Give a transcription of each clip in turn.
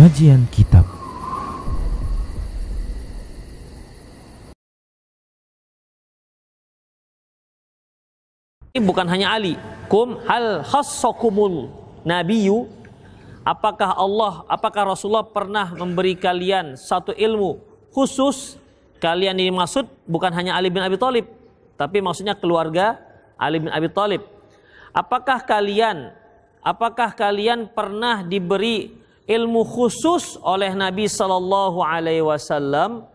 Kajian Kitab ini Bukan hanya Ali Kum hal khassakumul nabiyu Apakah Allah, apakah Rasulullah pernah memberi kalian satu ilmu khusus Kalian ini maksud bukan hanya Ali bin Abi Thalib Tapi maksudnya keluarga Ali bin Abi Thalib Apakah kalian, apakah kalian pernah diberi ilmu khusus oleh Nabi Shallallahu Alaihi Wasallam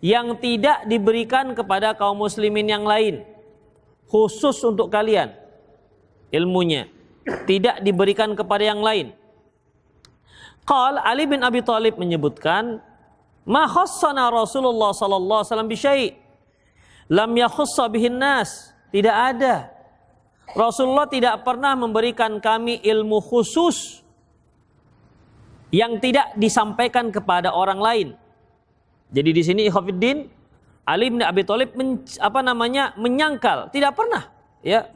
yang tidak diberikan kepada kaum muslimin yang lain khusus untuk kalian ilmunya tidak diberikan kepada yang lain Qal Ali bin Abi Thalib menyebutkan ma khassana Rasulullah sallallahu alaihi wasallam bisyai lam nas tidak ada Rasulullah tidak pernah memberikan kami ilmu khusus yang tidak disampaikan kepada orang lain. Jadi di sini Ikhwatiddin Ali bin Abi Thalib apa namanya menyangkal, tidak pernah ya.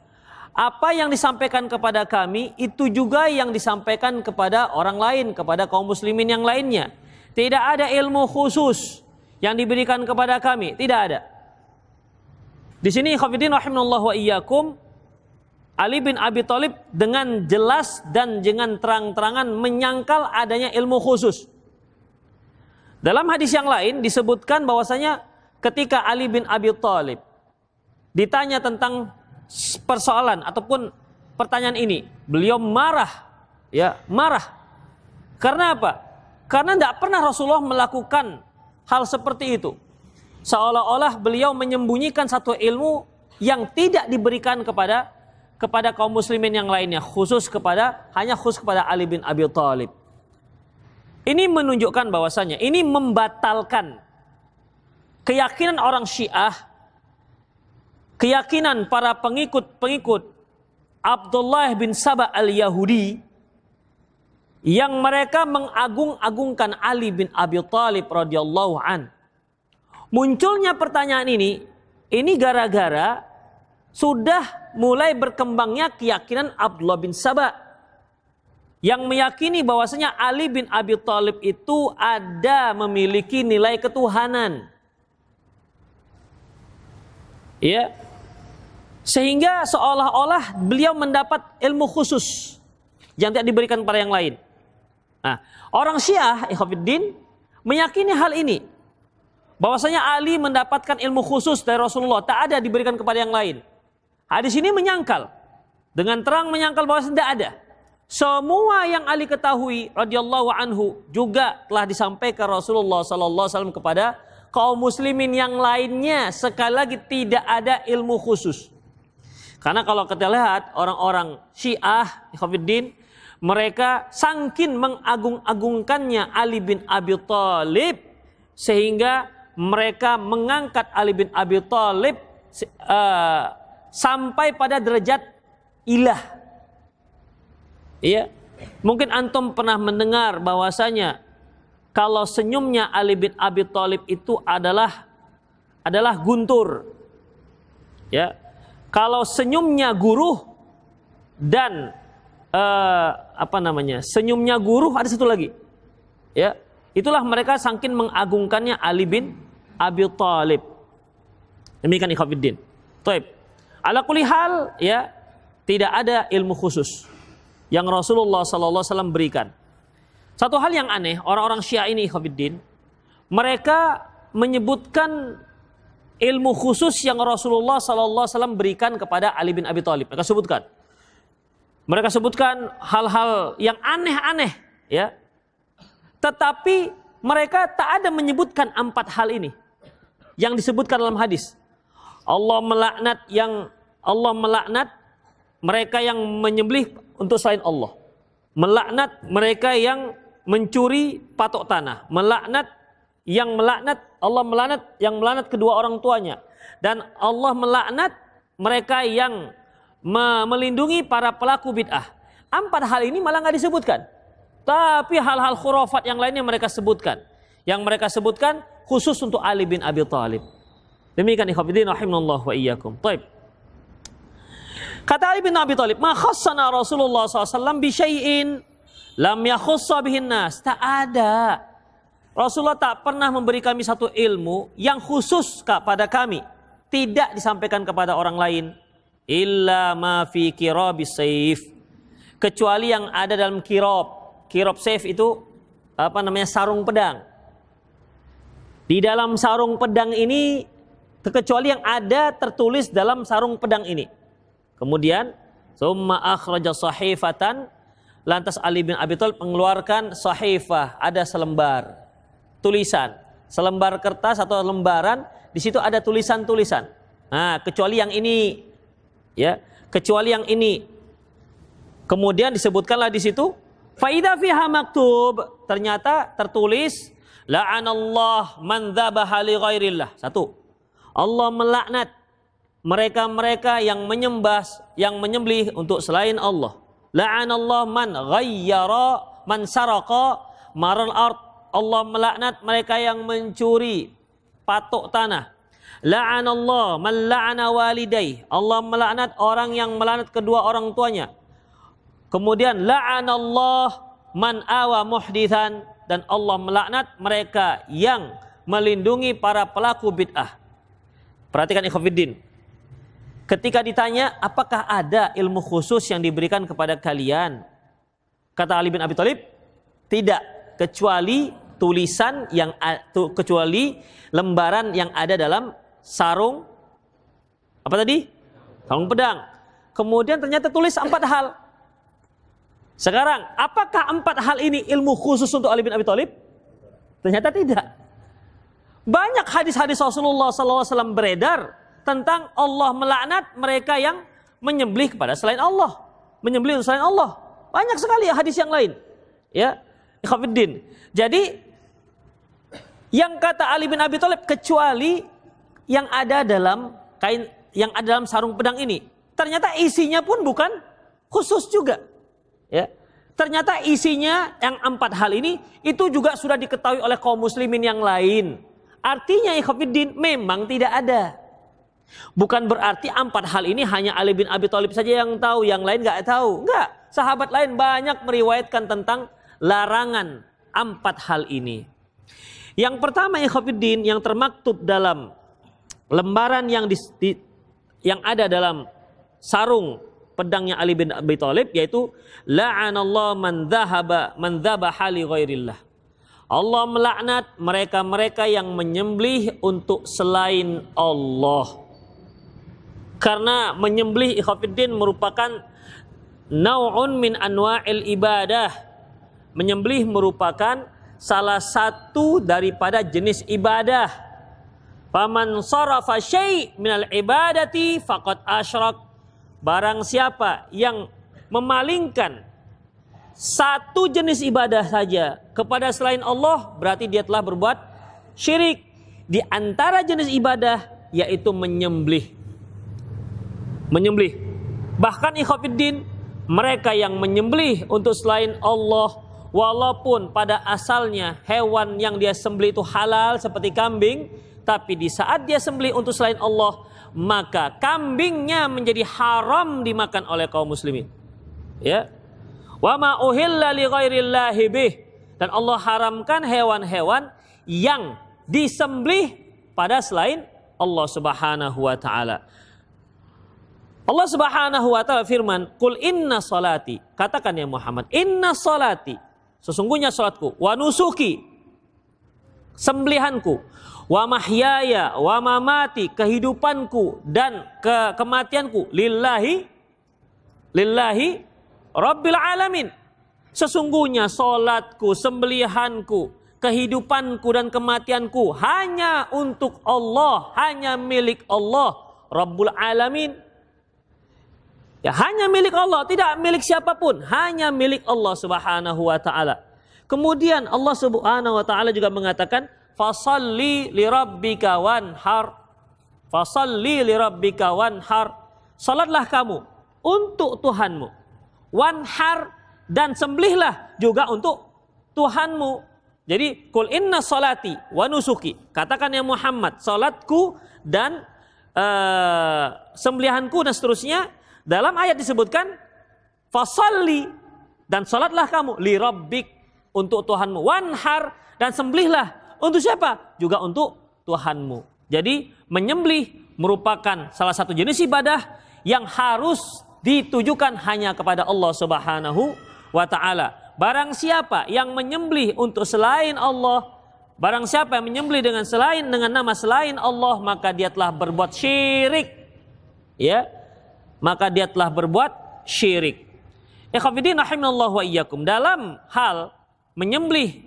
Apa yang disampaikan kepada kami itu juga yang disampaikan kepada orang lain, kepada kaum muslimin yang lainnya. Tidak ada ilmu khusus yang diberikan kepada kami, tidak ada. Di sini Ikhafiddin rahimallahu wa iyyakum Ali bin Abi Thalib dengan jelas dan dengan terang-terangan menyangkal adanya ilmu khusus. Dalam hadis yang lain disebutkan bahwasanya ketika Ali bin Abi Thalib ditanya tentang persoalan ataupun pertanyaan ini, beliau marah, ya marah. Karena apa? Karena tidak pernah Rasulullah melakukan hal seperti itu. Seolah-olah beliau menyembunyikan satu ilmu yang tidak diberikan kepada kepada kaum muslimin yang lainnya khusus kepada hanya khusus kepada Ali bin Abi Thalib. Ini menunjukkan bahwasanya ini membatalkan keyakinan orang Syiah, keyakinan para pengikut-pengikut Abdullah bin Sabah al-Yahudi yang mereka mengagung-agungkan Ali bin Abi Thalib radhiyallahu an. Munculnya pertanyaan ini ini gara-gara sudah mulai berkembangnya keyakinan Abdullah bin Sabah yang meyakini bahwasanya Ali bin Abi Thalib itu ada memiliki nilai ketuhanan. Ya. Sehingga seolah-olah beliau mendapat ilmu khusus yang tidak diberikan pada yang lain. Nah, orang Syiah Ikhwanuddin meyakini hal ini bahwasanya Ali mendapatkan ilmu khusus dari Rasulullah, tak ada diberikan kepada yang lain. Hadis ini menyangkal dengan terang menyangkal bahwa tidak ada. Semua yang Ali ketahui radhiyallahu anhu juga telah disampaikan Rasulullah sallallahu alaihi wasallam kepada kaum muslimin yang lainnya sekali lagi tidak ada ilmu khusus. Karena kalau kita lihat orang-orang Syiah, Khafiddin, mereka sangkin mengagung-agungkannya Ali bin Abi Thalib sehingga mereka mengangkat Ali bin Abi Thalib eh, sampai pada derajat ilah. Iya. Mungkin antum pernah mendengar bahwasanya kalau senyumnya Ali bin Abi Thalib itu adalah adalah guntur. Ya. Kalau senyumnya guru dan uh, apa namanya? Senyumnya guru ada satu lagi. Ya. Itulah mereka sangkin mengagungkannya Ali bin Abi Thalib. Demikian ikhwatiddin. Baik. Ala kuli hal ya tidak ada ilmu khusus yang Rasulullah sallallahu alaihi berikan. Satu hal yang aneh, orang-orang Syiah ini Khofiddin, mereka menyebutkan ilmu khusus yang Rasulullah sallallahu alaihi berikan kepada Ali bin Abi Thalib. Mereka sebutkan. Mereka sebutkan hal-hal yang aneh-aneh ya. Tetapi mereka tak ada menyebutkan empat hal ini yang disebutkan dalam hadis. Allah melaknat yang Allah melaknat mereka yang menyembelih untuk selain Allah. Melaknat mereka yang mencuri patok tanah, melaknat yang melaknat Allah melaknat yang melaknat kedua orang tuanya dan Allah melaknat mereka yang melindungi para pelaku bid'ah. Empat hal ini malah nggak disebutkan. Tapi hal-hal khurafat yang lainnya mereka sebutkan. Yang mereka sebutkan khusus untuk Ali bin Abi Thalib. Demikian ikhwatiddin rahimanallahu wa iyyakum. Baik. Kata Ali bin Abi Thalib, "Ma khassana Rasulullah SAW bi syai'in lam yakhussa bihin nas." Tak ada. Rasulullah tak pernah memberi kami satu ilmu yang khusus kepada kami, tidak disampaikan kepada orang lain. Illa ma fi kirabis saif. Kecuali yang ada dalam kirab. Kirab saif itu apa namanya sarung pedang. Di dalam sarung pedang ini kecuali yang ada tertulis dalam sarung pedang ini. Kemudian summa akhraja sahifatan lantas Ali bin Abi Thalib mengeluarkan sahifah, ada selembar tulisan, selembar kertas atau lembaran, di situ ada tulisan-tulisan. Nah, kecuali yang ini ya, kecuali yang ini. Kemudian disebutkanlah di situ Faida fiha maktub ternyata tertulis la'anallahu man dzabaha li ghairillah. Satu. Allah melaknat mereka-mereka yang menyembah yang menyembelih untuk selain Allah. La'anallah man ghayyara man saraqa maral ard. Allah melaknat mereka yang mencuri patok tanah. La'anallah man la'ana walidai. Allah melaknat orang yang melaknat kedua orang tuanya. Kemudian la'anallah man awa muhdithan dan Allah melaknat mereka yang melindungi para pelaku bid'ah. Perhatikan Ikhwidin. Ketika ditanya apakah ada ilmu khusus yang diberikan kepada kalian? Kata Ali bin Abi Thalib, tidak kecuali tulisan yang kecuali lembaran yang ada dalam sarung apa tadi? Sarung pedang. Kemudian ternyata tulis empat hal. Sekarang, apakah empat hal ini ilmu khusus untuk Ali bin Abi Thalib? Ternyata tidak. Banyak hadis-hadis Rasulullah SAW beredar tentang Allah melaknat mereka yang menyembelih kepada selain Allah, menyembelih selain Allah. Banyak sekali hadis yang lain. Ya, Ikhwanuddin. Jadi yang kata Ali bin Abi Thalib kecuali yang ada dalam kain yang ada dalam sarung pedang ini. Ternyata isinya pun bukan khusus juga. Ya. Ternyata isinya yang empat hal ini itu juga sudah diketahui oleh kaum muslimin yang lain. Artinya ikhwafiddin memang tidak ada. Bukan berarti empat hal ini hanya Ali bin Abi Thalib saja yang tahu, yang lain nggak tahu. Enggak, sahabat lain banyak meriwayatkan tentang larangan empat hal ini. Yang pertama ikhwafiddin yang termaktub dalam lembaran yang di, di, yang ada dalam sarung pedangnya Ali bin Abi Thalib yaitu la'anallahu man dhahaba man dhabaha li ghairillah. Allah melaknat mereka-mereka yang menyembelih untuk selain Allah. Karena menyembelih ikhafiddin merupakan nau'un min anwa'il ibadah. Menyembelih merupakan salah satu daripada jenis ibadah. Faman sarafa syai' minal ibadati faqad asyrak. Barang siapa yang memalingkan satu jenis ibadah saja kepada selain Allah berarti dia telah berbuat syirik. Di antara jenis ibadah yaitu menyembelih. Menyembelih. Bahkan ikhwatiddin mereka yang menyembelih untuk selain Allah walaupun pada asalnya hewan yang dia sembelih itu halal seperti kambing tapi di saat dia sembelih untuk selain Allah maka kambingnya menjadi haram dimakan oleh kaum muslimin ya wa ma uhilla li ghairillahi bih dan Allah haramkan hewan-hewan yang disembelih pada selain Allah Subhanahu wa taala. Allah Subhanahu wa taala firman, "Qul inna salati." Katakan ya Muhammad, "Inna salati." Sesungguhnya salatku, wa nusuki. Sembelihanku, wa mahyaya, wa mamati, kehidupanku dan ke kematianku lillahi lillahi rabbil alamin. Sesungguhnya solatku, sembelihanku, kehidupanku dan kematianku hanya untuk Allah, hanya milik Allah, Rabbul Alamin. Ya, hanya milik Allah, tidak milik siapapun, hanya milik Allah Subhanahu wa taala. Kemudian Allah Subhanahu wa taala juga mengatakan, "Fasalli li rabbika wanhar." Fasalli li rabbika wanhar. Salatlah kamu untuk Tuhanmu. Wanhar dan sembelihlah juga untuk Tuhanmu. Jadi kul inna salati wa nusuki. Katakan ya Muhammad, salatku dan uh, sembelihanku dan seterusnya. Dalam ayat disebutkan fasalli dan salatlah kamu li rabbik untuk Tuhanmu. Wanhar dan sembelihlah untuk siapa? Juga untuk Tuhanmu. Jadi menyembelih merupakan salah satu jenis ibadah yang harus ditujukan hanya kepada Allah Subhanahu wa taala. Barang siapa yang menyembelih untuk selain Allah, barang siapa yang menyembelih dengan selain dengan nama selain Allah, maka dia telah berbuat syirik. Ya. Maka dia telah berbuat syirik. Ikhwatiddin rahimallahu wa iyyakum. Dalam hal menyembelih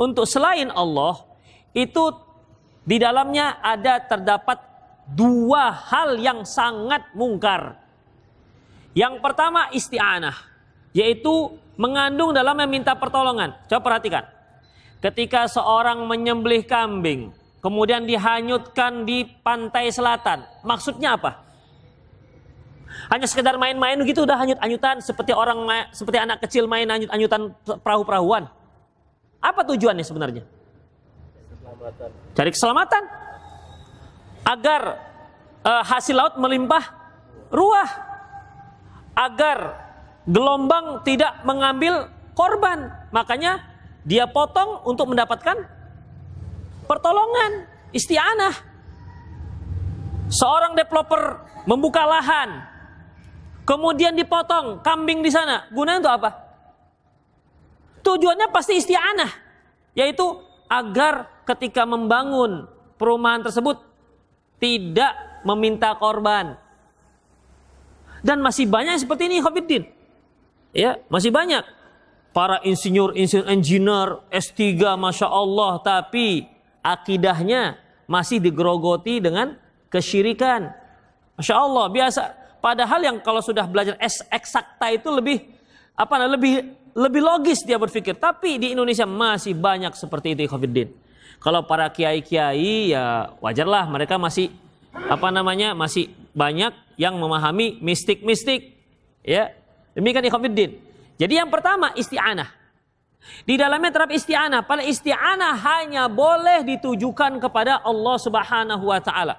untuk selain Allah itu di dalamnya ada terdapat dua hal yang sangat mungkar. Yang pertama isti'anah. Yaitu mengandung dalam meminta pertolongan. Coba perhatikan. Ketika seorang menyembelih kambing, kemudian dihanyutkan di pantai selatan. Maksudnya apa? Hanya sekedar main-main gitu udah hanyut-hanyutan seperti orang seperti anak kecil main hanyut-hanyutan perahu-perahuan. Apa tujuannya sebenarnya? Keselamatan. Cari keselamatan. Agar uh, hasil laut melimpah ruah. Agar gelombang tidak mengambil korban. Makanya dia potong untuk mendapatkan pertolongan, istianah. Seorang developer membuka lahan, kemudian dipotong kambing di sana. Gunanya untuk apa? Tujuannya pasti istianah, yaitu agar ketika membangun perumahan tersebut tidak meminta korban. Dan masih banyak seperti ini Khofiddin ya masih banyak para insinyur, insinyur, engineer S3 Masya Allah tapi akidahnya masih digerogoti dengan kesyirikan. Masya Allah biasa. Padahal yang kalau sudah belajar S eksakta itu lebih apa lebih lebih logis dia berpikir. Tapi di Indonesia masih banyak seperti itu Khofiddin. Kalau para kiai-kiai ya wajarlah mereka masih apa namanya masih banyak yang memahami mistik-mistik ya Demikian ikhwanuddin. Jadi yang pertama isti'anah. Di dalamnya terap isti'anah. Pada isti'anah hanya boleh ditujukan kepada Allah Subhanahu wa taala.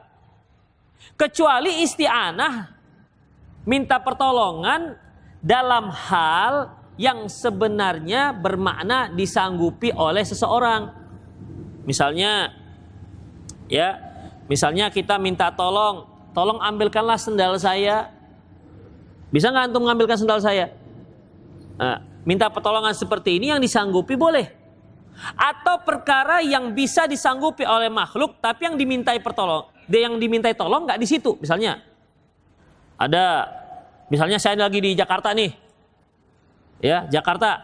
Kecuali isti'anah minta pertolongan dalam hal yang sebenarnya bermakna disanggupi oleh seseorang. Misalnya ya, misalnya kita minta tolong, tolong ambilkanlah sendal saya bisa nggak antum mengambilkan sendal saya? Nah, minta pertolongan seperti ini yang disanggupi boleh. Atau perkara yang bisa disanggupi oleh makhluk tapi yang dimintai pertolong, dia yang dimintai tolong nggak di situ. Misalnya ada, misalnya saya lagi di Jakarta nih, ya Jakarta,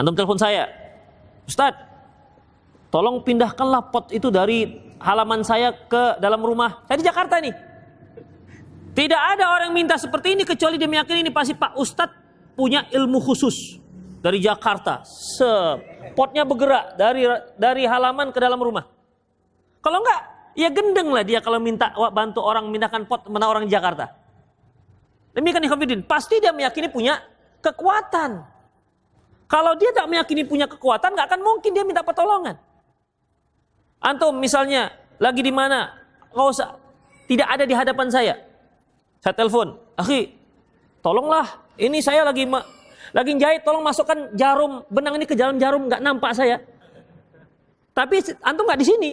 antum telepon saya, Ustadz, tolong pindahkanlah pot itu dari halaman saya ke dalam rumah. Saya di Jakarta nih, tidak ada orang minta seperti ini kecuali dia meyakini ini pasti Pak Ustadz punya ilmu khusus dari Jakarta. Sepotnya bergerak dari dari halaman ke dalam rumah. Kalau enggak, ya gendeng lah dia kalau minta bantu orang mindahkan pot mana orang Jakarta. Demikian Ikhwidin, pasti dia meyakini punya kekuatan. Kalau dia tidak meyakini punya kekuatan, nggak akan mungkin dia minta pertolongan. Antum misalnya lagi di mana, nggak usah, tidak ada di hadapan saya saya telepon, Aki, tolonglah, ini saya lagi lagi jahit, tolong masukkan jarum benang ini ke dalam jarum, nggak nampak saya. Tapi antum nggak di sini,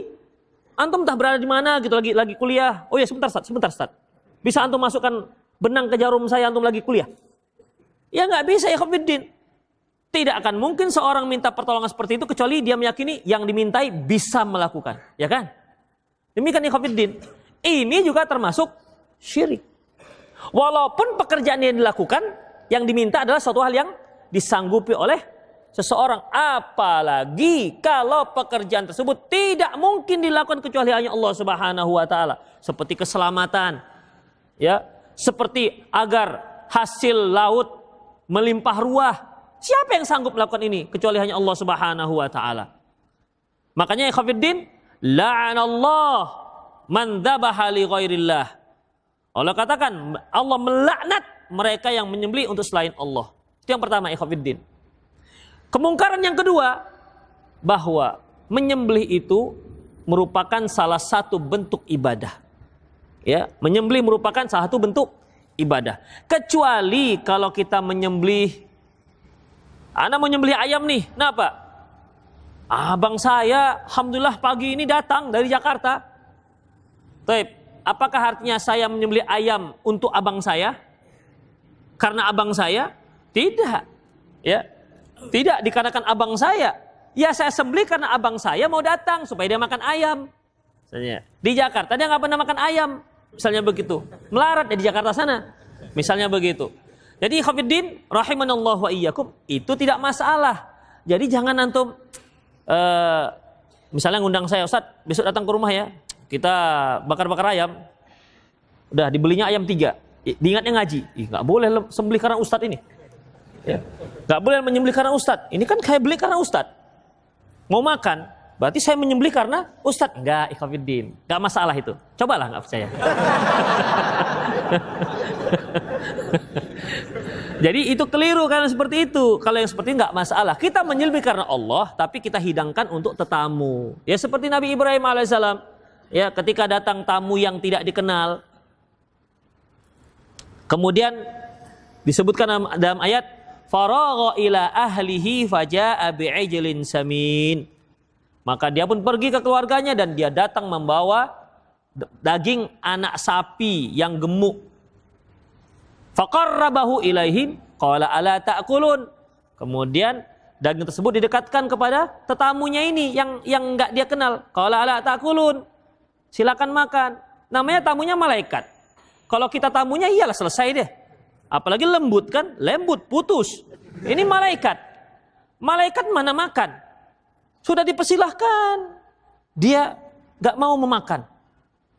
antum entah berada di mana gitu lagi lagi kuliah. Oh ya sebentar, start, sebentar, start. Bisa antum masukkan benang ke jarum saya antum lagi kuliah? Ya nggak bisa, ya Khofiddin. Tidak akan mungkin seorang minta pertolongan seperti itu kecuali dia meyakini yang dimintai bisa melakukan, ya kan? Demikian ya Ikhwanuddin. Ini juga termasuk syirik. Walaupun pekerjaan yang dilakukan yang diminta adalah suatu hal yang disanggupi oleh seseorang. Apalagi kalau pekerjaan tersebut tidak mungkin dilakukan kecuali hanya Allah Subhanahu wa taala, seperti keselamatan. Ya, seperti agar hasil laut melimpah ruah. Siapa yang sanggup melakukan ini kecuali hanya Allah Subhanahu wa taala. Makanya ikhwatiddin, la'anallah man dzabaha li ghairillah. Allah katakan Allah melaknat mereka yang menyembelih untuk selain Allah. Itu yang pertama ikhwatiddin. Kemungkaran yang kedua bahwa menyembelih itu merupakan salah satu bentuk ibadah. Ya, menyembelih merupakan salah satu bentuk ibadah. Kecuali kalau kita menyembelih Anak menyembelih ayam nih. Kenapa? Abang ah, saya, alhamdulillah pagi ini datang dari Jakarta. Tapi Apakah artinya saya menyembelih ayam untuk abang saya? Karena abang saya? Tidak. Ya. Tidak dikarenakan abang saya. Ya saya sembelih karena abang saya mau datang supaya dia makan ayam. Misalnya, di Jakarta dia nggak pernah makan ayam. Misalnya begitu. Melarat ya di Jakarta sana. Misalnya begitu. Jadi khafiddin rahimanallah wa iyyakum itu tidak masalah. Jadi jangan antum uh, misalnya ngundang saya Ustaz, besok datang ke rumah ya kita bakar-bakar ayam. Udah dibelinya ayam tiga. Diingatnya ngaji. Ih, nggak boleh sembelih karena ustadz ini. Ya. Gak boleh menyembelih karena ustadz. Ini kan kayak beli karena ustadz. Mau makan, berarti saya menyembelih karena ustadz. Enggak, Ikhafidin, nggak masalah itu. Cobalah nggak percaya. Jadi itu keliru karena seperti itu. Kalau yang seperti nggak masalah. Kita menyelbi karena Allah, tapi kita hidangkan untuk tetamu. Ya seperti Nabi Ibrahim alaihissalam ya ketika datang tamu yang tidak dikenal. Kemudian disebutkan dalam ayat faragha ila ahlihi faja'a bi'ijlin samin. Maka dia pun pergi ke keluarganya dan dia datang membawa daging anak sapi yang gemuk. Faqarrabahu ilaihim qala ala ta'kulun. Kemudian daging tersebut didekatkan kepada tetamunya ini yang yang enggak dia kenal. Qala ala ta'kulun silakan makan. Namanya tamunya malaikat. Kalau kita tamunya iyalah selesai deh. Apalagi lembut kan? Lembut, putus. Ini malaikat. Malaikat mana makan? Sudah dipersilahkan. Dia gak mau memakan.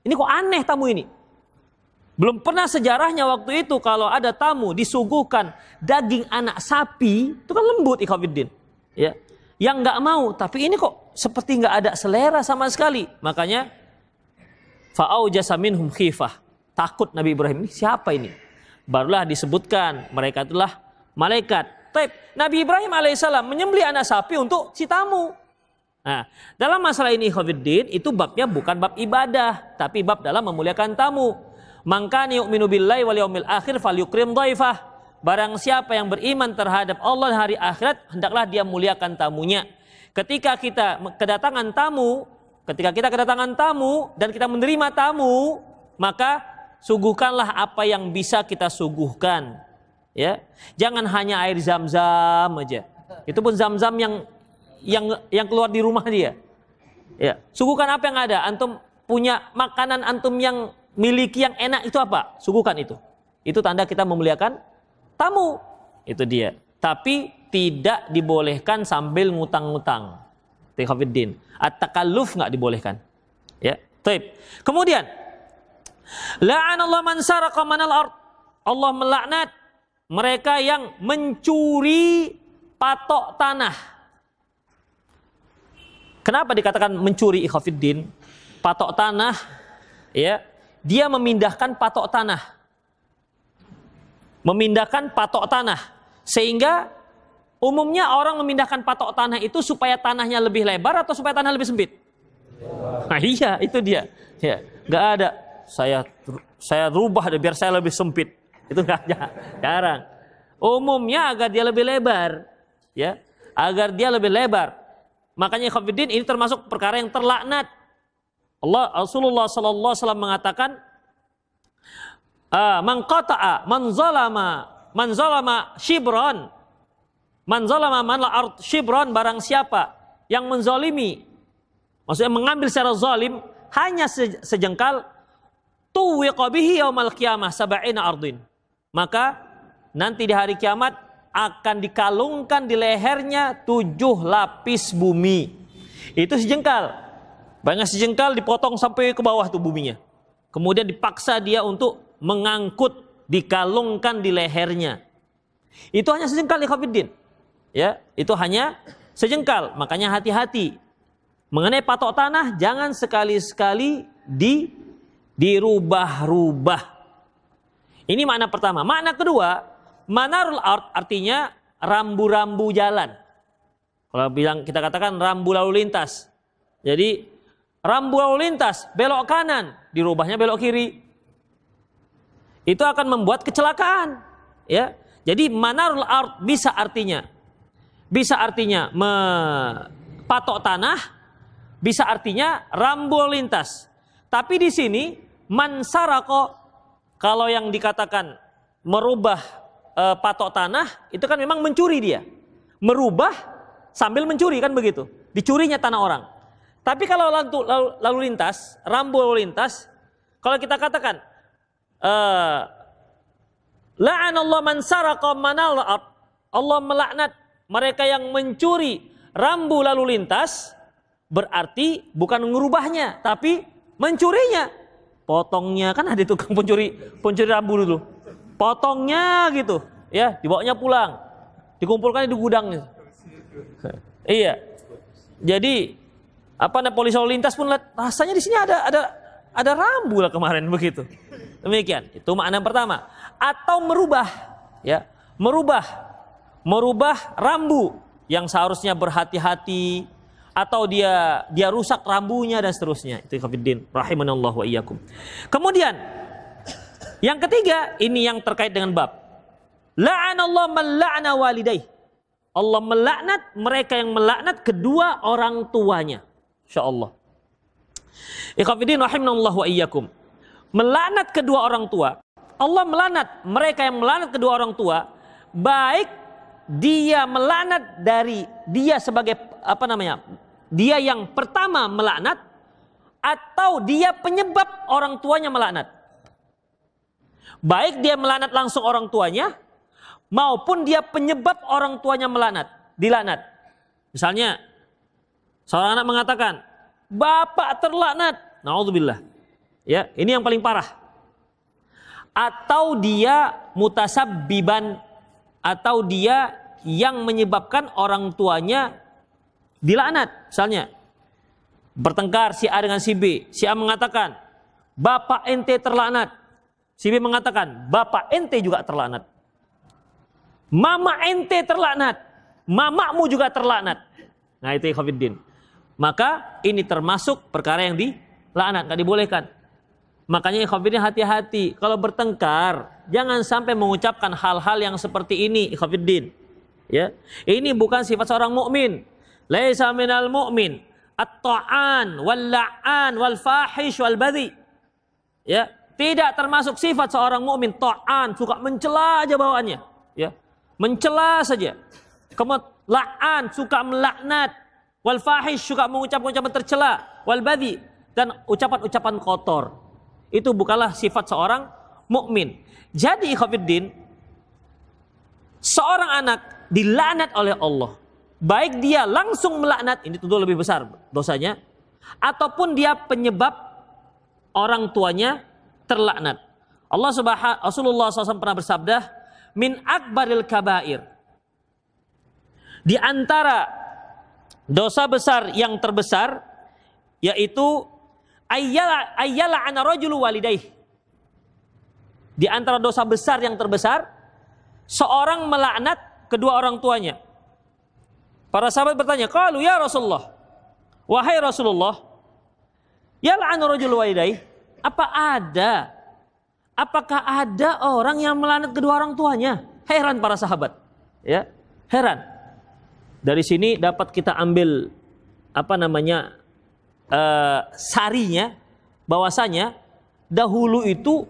Ini kok aneh tamu ini. Belum pernah sejarahnya waktu itu kalau ada tamu disuguhkan daging anak sapi, itu kan lembut Ikhwidin Ya. Yang gak mau, tapi ini kok seperti nggak ada selera sama sekali. Makanya jasamin hum khifah. Takut Nabi Ibrahim ini siapa ini? Barulah disebutkan mereka itulah malaikat. Tapi Nabi Ibrahim alaihissalam menyembelih anak sapi untuk si tamu. Nah, dalam masalah ini Khofiddin itu babnya bukan bab ibadah, tapi bab dalam memuliakan tamu. Mangkani yu'minu billahi wal yaumil akhir yukrim dhaifah. Barang siapa yang beriman terhadap Allah hari akhirat, hendaklah dia muliakan tamunya. Ketika kita kedatangan tamu, Ketika kita kedatangan tamu dan kita menerima tamu, maka suguhkanlah apa yang bisa kita suguhkan. Ya. Jangan hanya air zam-zam aja. Itu pun zam-zam yang yang yang keluar di rumah dia. Ya. Suguhkan apa yang ada. Antum punya makanan antum yang miliki yang enak itu apa? Suguhkan itu. Itu tanda kita memuliakan tamu. Itu dia. Tapi tidak dibolehkan sambil ngutang-ngutang. Tikhafiddin. At-takalluf nggak dibolehkan. Ya. Taib. Kemudian La'anallahu man saraqa manal ard. Allah melaknat mereka yang mencuri patok tanah. Kenapa dikatakan mencuri ikhafiddin? Patok tanah ya, dia memindahkan patok tanah. Memindahkan patok tanah sehingga Umumnya orang memindahkan patok tanah itu supaya tanahnya lebih lebar atau supaya tanah lebih sempit? Nah iya itu dia. Ya, nggak ada. Saya saya rubah deh biar saya lebih sempit. Itu nggak ada. Jarang. Umumnya agar dia lebih lebar, ya, agar dia lebih lebar. Makanya Khafidin ini termasuk perkara yang terlaknat. Allah Rasulullah Sallallahu Alaihi Wasallam mengatakan, ah, mengkata'a, man zalama, shibron, Man zalama man la ard shibron barang siapa yang menzalimi maksudnya mengambil secara zalim hanya sejengkal tuwiqa bihi yaumal qiyamah sab'ina ardin. Maka nanti di hari kiamat akan dikalungkan di lehernya tujuh lapis bumi. Itu sejengkal. Banyak sejengkal dipotong sampai ke bawah tuh buminya. Kemudian dipaksa dia untuk mengangkut, dikalungkan di lehernya. Itu hanya sejengkal ikhafidin ya itu hanya sejengkal makanya hati-hati mengenai patok tanah jangan sekali-sekali di dirubah-rubah ini makna pertama makna kedua manarul art artinya rambu-rambu jalan kalau bilang kita katakan rambu lalu lintas jadi rambu lalu lintas belok kanan dirubahnya belok kiri itu akan membuat kecelakaan ya jadi manarul art bisa artinya bisa artinya patok tanah, bisa artinya rambu lintas. Tapi di sini mansarako kalau yang dikatakan merubah e, patok tanah itu kan memang mencuri dia. Merubah sambil mencuri kan begitu. Dicurinya tanah orang. Tapi kalau lalu, lalu, lalu lintas, rambu lalu lintas, kalau kita katakan la'an e, Allah La'anallah man saraqa manal Allah melaknat mereka yang mencuri rambu lalu lintas berarti bukan mengubahnya, tapi mencurinya. Potongnya kan ada tukang pencuri pencuri rambu dulu. Potongnya gitu ya dibawanya pulang dikumpulkan di gudang iya jadi apa namanya polisi lalu lintas pun lihat rasanya di sini ada ada ada rambu lah kemarin begitu demikian itu makna yang pertama atau merubah ya merubah merubah rambu yang seharusnya berhati-hati atau dia dia rusak rambunya dan seterusnya itu kafirin rahimanallah wa iyyakum. Kemudian yang ketiga ini yang terkait dengan bab la'anallahu man la'ana walidayh. Allah melaknat mereka yang melaknat kedua orang tuanya. Insyaallah. Ikhafidin rahimanallah wa iyyakum. Melaknat kedua orang tua. Allah melaknat mereka yang melaknat kedua orang tua baik dia melaknat dari dia sebagai apa namanya? Dia yang pertama melaknat atau dia penyebab orang tuanya melaknat. Baik dia melaknat langsung orang tuanya maupun dia penyebab orang tuanya melaknat, dilaknat. Misalnya seorang anak mengatakan, "Bapak terlaknat." Nauzubillah. Ya, ini yang paling parah. Atau dia mutasabbiban atau dia yang menyebabkan orang tuanya dilaknat. Misalnya, bertengkar si A dengan si B. Si A mengatakan, Bapak ente terlaknat. Si B mengatakan, Bapak ente juga terlaknat. Mama ente terlaknat. Mamamu juga terlaknat. Nah itu ikhafiddin. Maka ini termasuk perkara yang dilaknat, nggak dibolehkan. Makanya ikhafiddin hati-hati. Kalau bertengkar, jangan sampai mengucapkan hal-hal yang seperti ini ikhafiddin. Ya. Ini bukan sifat seorang mukmin. Laisa minal mu'min at-ta'an wal la'an wal fahish wal badhi. Ya, tidak termasuk sifat seorang mukmin ta'an, suka mencela aja bawaannya, ya. Mencela saja. Kemudian la'an suka melaknat, wal fahish suka mengucap ucapan tercela, wal badhi dan ucapan-ucapan kotor. Itu bukanlah sifat seorang mukmin. Jadi ikhwatiddin seorang anak dilanat oleh Allah. Baik dia langsung melaknat, ini tentu lebih besar dosanya. Ataupun dia penyebab orang tuanya terlaknat. Allah subhanahu Rasulullah SAW pernah bersabda, min akbaril kabair. Di antara dosa besar yang terbesar, yaitu ayyala, ayyala ana rajulu walidaih. Di antara dosa besar yang terbesar, seorang melaknat kedua orang tuanya. Para sahabat bertanya, kalau ya Rasulullah, wahai Rasulullah, yal'anu rajul walidayh, apa ada apakah ada orang yang melanat kedua orang tuanya?" Heran para sahabat. Ya, heran. Dari sini dapat kita ambil apa namanya? Uh, sarinya bahwasanya dahulu itu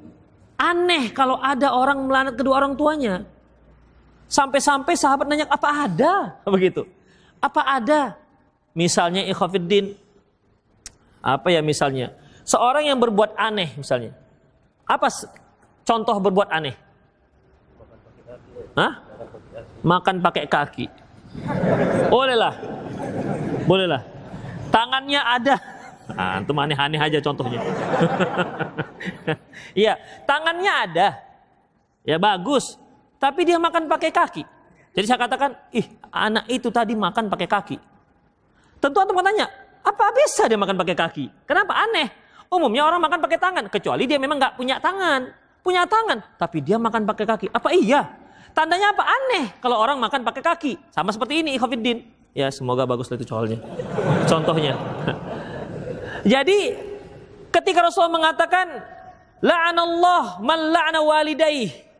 aneh kalau ada orang melanat kedua orang tuanya. Sampai-sampai sahabat nanya, apa ada? Begitu. Apa ada? Misalnya ikhafiddin. Apa ya misalnya? Seorang yang berbuat aneh misalnya. Apa contoh berbuat aneh? Hah? Makan pakai kaki. Bolehlah. Bolehlah. Tangannya ada. Nah, itu aneh-aneh aja contohnya. Iya, tangannya ada. Ya bagus tapi dia makan pakai kaki. Jadi saya katakan, ih anak itu tadi makan pakai kaki. Tentu antum tanya, apa bisa dia makan pakai kaki? Kenapa aneh? Umumnya orang makan pakai tangan, kecuali dia memang nggak punya tangan. Punya tangan, tapi dia makan pakai kaki. Apa iya? Tandanya apa aneh kalau orang makan pakai kaki? Sama seperti ini, Ikhofiddin. Ya, semoga bagus itu soalnya. Contohnya. Jadi, ketika Rasulullah mengatakan, La'anallah man la'ana walidayih.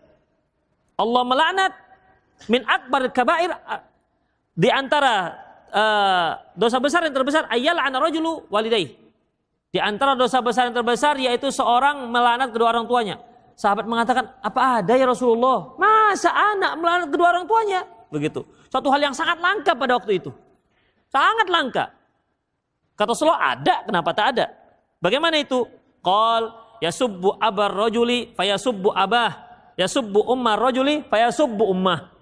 Allah melaknat min akbar kabair di antara uh, dosa besar yang terbesar ayyal anak rajulu walidayh. Di antara dosa besar yang terbesar yaitu seorang melaknat kedua orang tuanya. Sahabat mengatakan, "Apa ada ya Rasulullah? Masa anak melaknat kedua orang tuanya?" Begitu. satu hal yang sangat langka pada waktu itu. Sangat langka. Kata Rasulullah, "Ada, kenapa tak ada?" Bagaimana itu? ya yasubbu abar rajuli fayasubbu abah Yasubbu ummah rajuli fayasubbu ummah.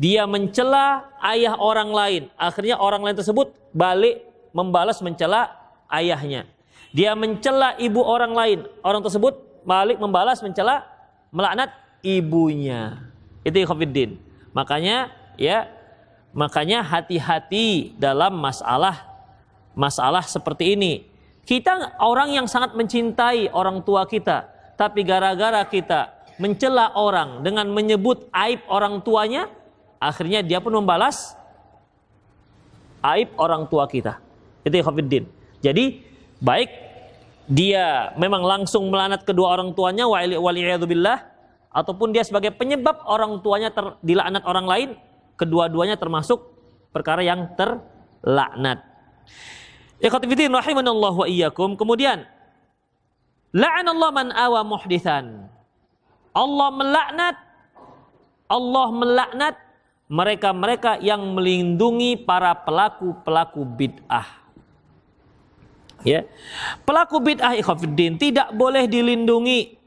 Dia mencela ayah orang lain. Akhirnya orang lain tersebut balik membalas mencela ayahnya. Dia mencela ibu orang lain. Orang tersebut balik membalas mencela melaknat ibunya. Itu ikhwatiddin. Makanya ya makanya hati-hati dalam masalah masalah seperti ini. Kita orang yang sangat mencintai orang tua kita, tapi gara-gara kita mencela orang dengan menyebut aib orang tuanya, akhirnya dia pun membalas aib orang tua kita. Itu Khafiddin. Jadi baik dia memang langsung melanat kedua orang tuanya wali waliyadzubillah ataupun dia sebagai penyebab orang tuanya ter, dilaknat orang lain, kedua-duanya termasuk perkara yang terlaknat. Ikhwatifidin rahimanallah wa iyyakum. Kemudian Allah man awa muhdithan. Allah melaknat Allah melaknat mereka-mereka yang melindungi para pelaku-pelaku bid'ah. Ya. Pelaku bid'ah ikhwatiddin tidak boleh dilindungi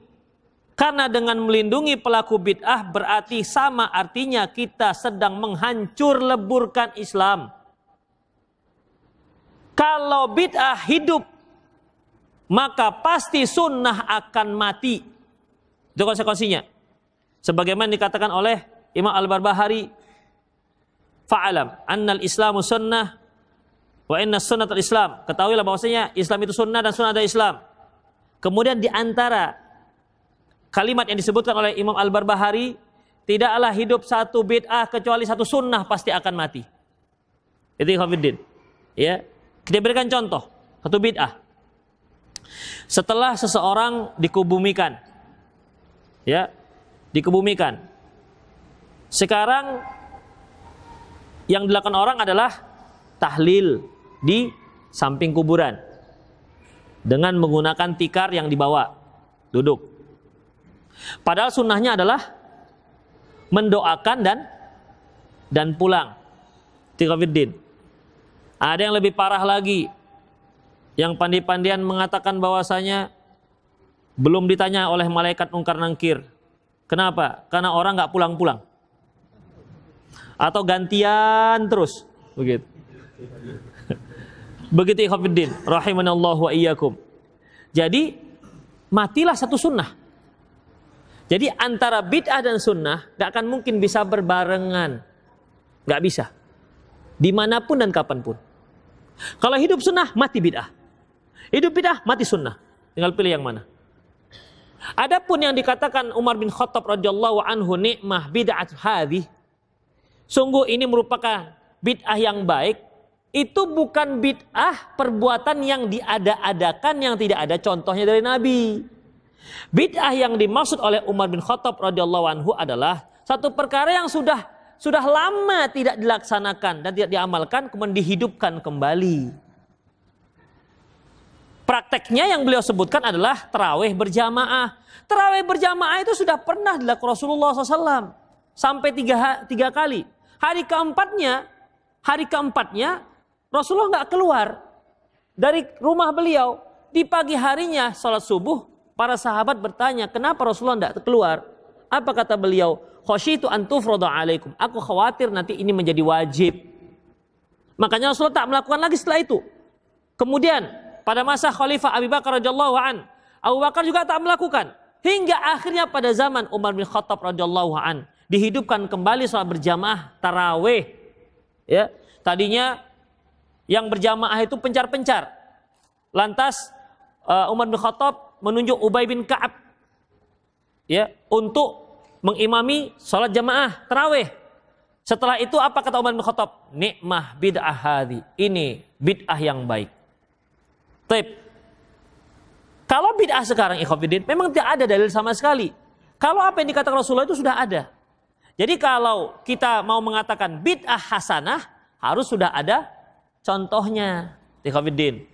karena dengan melindungi pelaku bid'ah berarti sama artinya kita sedang menghancur leburkan Islam. Kalau bid'ah hidup maka pasti sunnah akan mati. Itu konsekuensinya. Sebagaimana dikatakan oleh Imam Al-Barbahari, fa'alam annal islamu sunnah wa inna sunnat islam. Ketahuilah bahwasanya Islam itu sunnah dan sunnah ada Islam. Kemudian di antara kalimat yang disebutkan oleh Imam Al-Barbahari, tidaklah hidup satu bid'ah kecuali satu sunnah pasti akan mati. Itu Ikhwanuddin. Ya. Kita berikan contoh, satu bid'ah. Setelah seseorang dikubumikan, ya dikebumikan. Sekarang yang dilakukan orang adalah tahlil di samping kuburan dengan menggunakan tikar yang dibawa duduk. Padahal sunnahnya adalah mendoakan dan dan pulang. Tikafiddin. Ada yang lebih parah lagi. Yang pandi-pandian mengatakan bahwasanya belum ditanya oleh malaikat ungkar nangkir. Kenapa? Karena orang nggak pulang-pulang. Atau gantian terus. Begitu. Begitu ikhwafiddin. Rahimanallahu wa iyyakum. Jadi matilah satu sunnah. Jadi antara bid'ah dan sunnah gak akan mungkin bisa berbarengan. Gak bisa. Dimanapun dan kapanpun. Kalau hidup sunnah, mati bid'ah. Hidup bid'ah, mati sunnah. Tinggal pilih yang mana. Adapun yang dikatakan Umar bin Khattab radhiyallahu anhu nikmah bid'at hadhi sungguh ini merupakan bid'ah yang baik itu bukan bid'ah perbuatan yang diada-adakan yang tidak ada contohnya dari Nabi. Bid'ah yang dimaksud oleh Umar bin Khattab radhiyallahu anhu adalah satu perkara yang sudah sudah lama tidak dilaksanakan dan tidak diamalkan kemudian dihidupkan kembali. Prakteknya yang beliau sebutkan adalah terawih berjamaah. Terawih berjamaah itu sudah pernah dilakukan Rasulullah SAW sampai tiga, tiga kali. Hari keempatnya, hari keempatnya Rasulullah nggak keluar dari rumah beliau. Di pagi harinya sholat subuh, para sahabat bertanya, kenapa Rasulullah tidak keluar? Apa kata beliau? Khosyitu antufrodo alaikum. Aku khawatir nanti ini menjadi wajib. Makanya Rasulullah tak melakukan lagi setelah itu. Kemudian pada masa Khalifah Abu Bakar radhiyallahu an. Abu Bakar juga tak melakukan hingga akhirnya pada zaman Umar bin Khattab radhiyallahu an dihidupkan kembali sholat berjamaah taraweh. Ya, tadinya yang berjamaah itu pencar-pencar. Lantas uh, Umar bin Khattab menunjuk Ubay bin Kaab ya untuk mengimami sholat jamaah taraweh. Setelah itu apa kata Umar bin Khattab? Nikmah bid'ah hadi. Ini bid'ah yang baik. Taib. Kalau bid'ah sekarang ikhwatiddin memang tidak ada dalil sama sekali. Kalau apa yang dikatakan Rasulullah itu sudah ada. Jadi kalau kita mau mengatakan bid'ah hasanah harus sudah ada contohnya ikhwatiddin.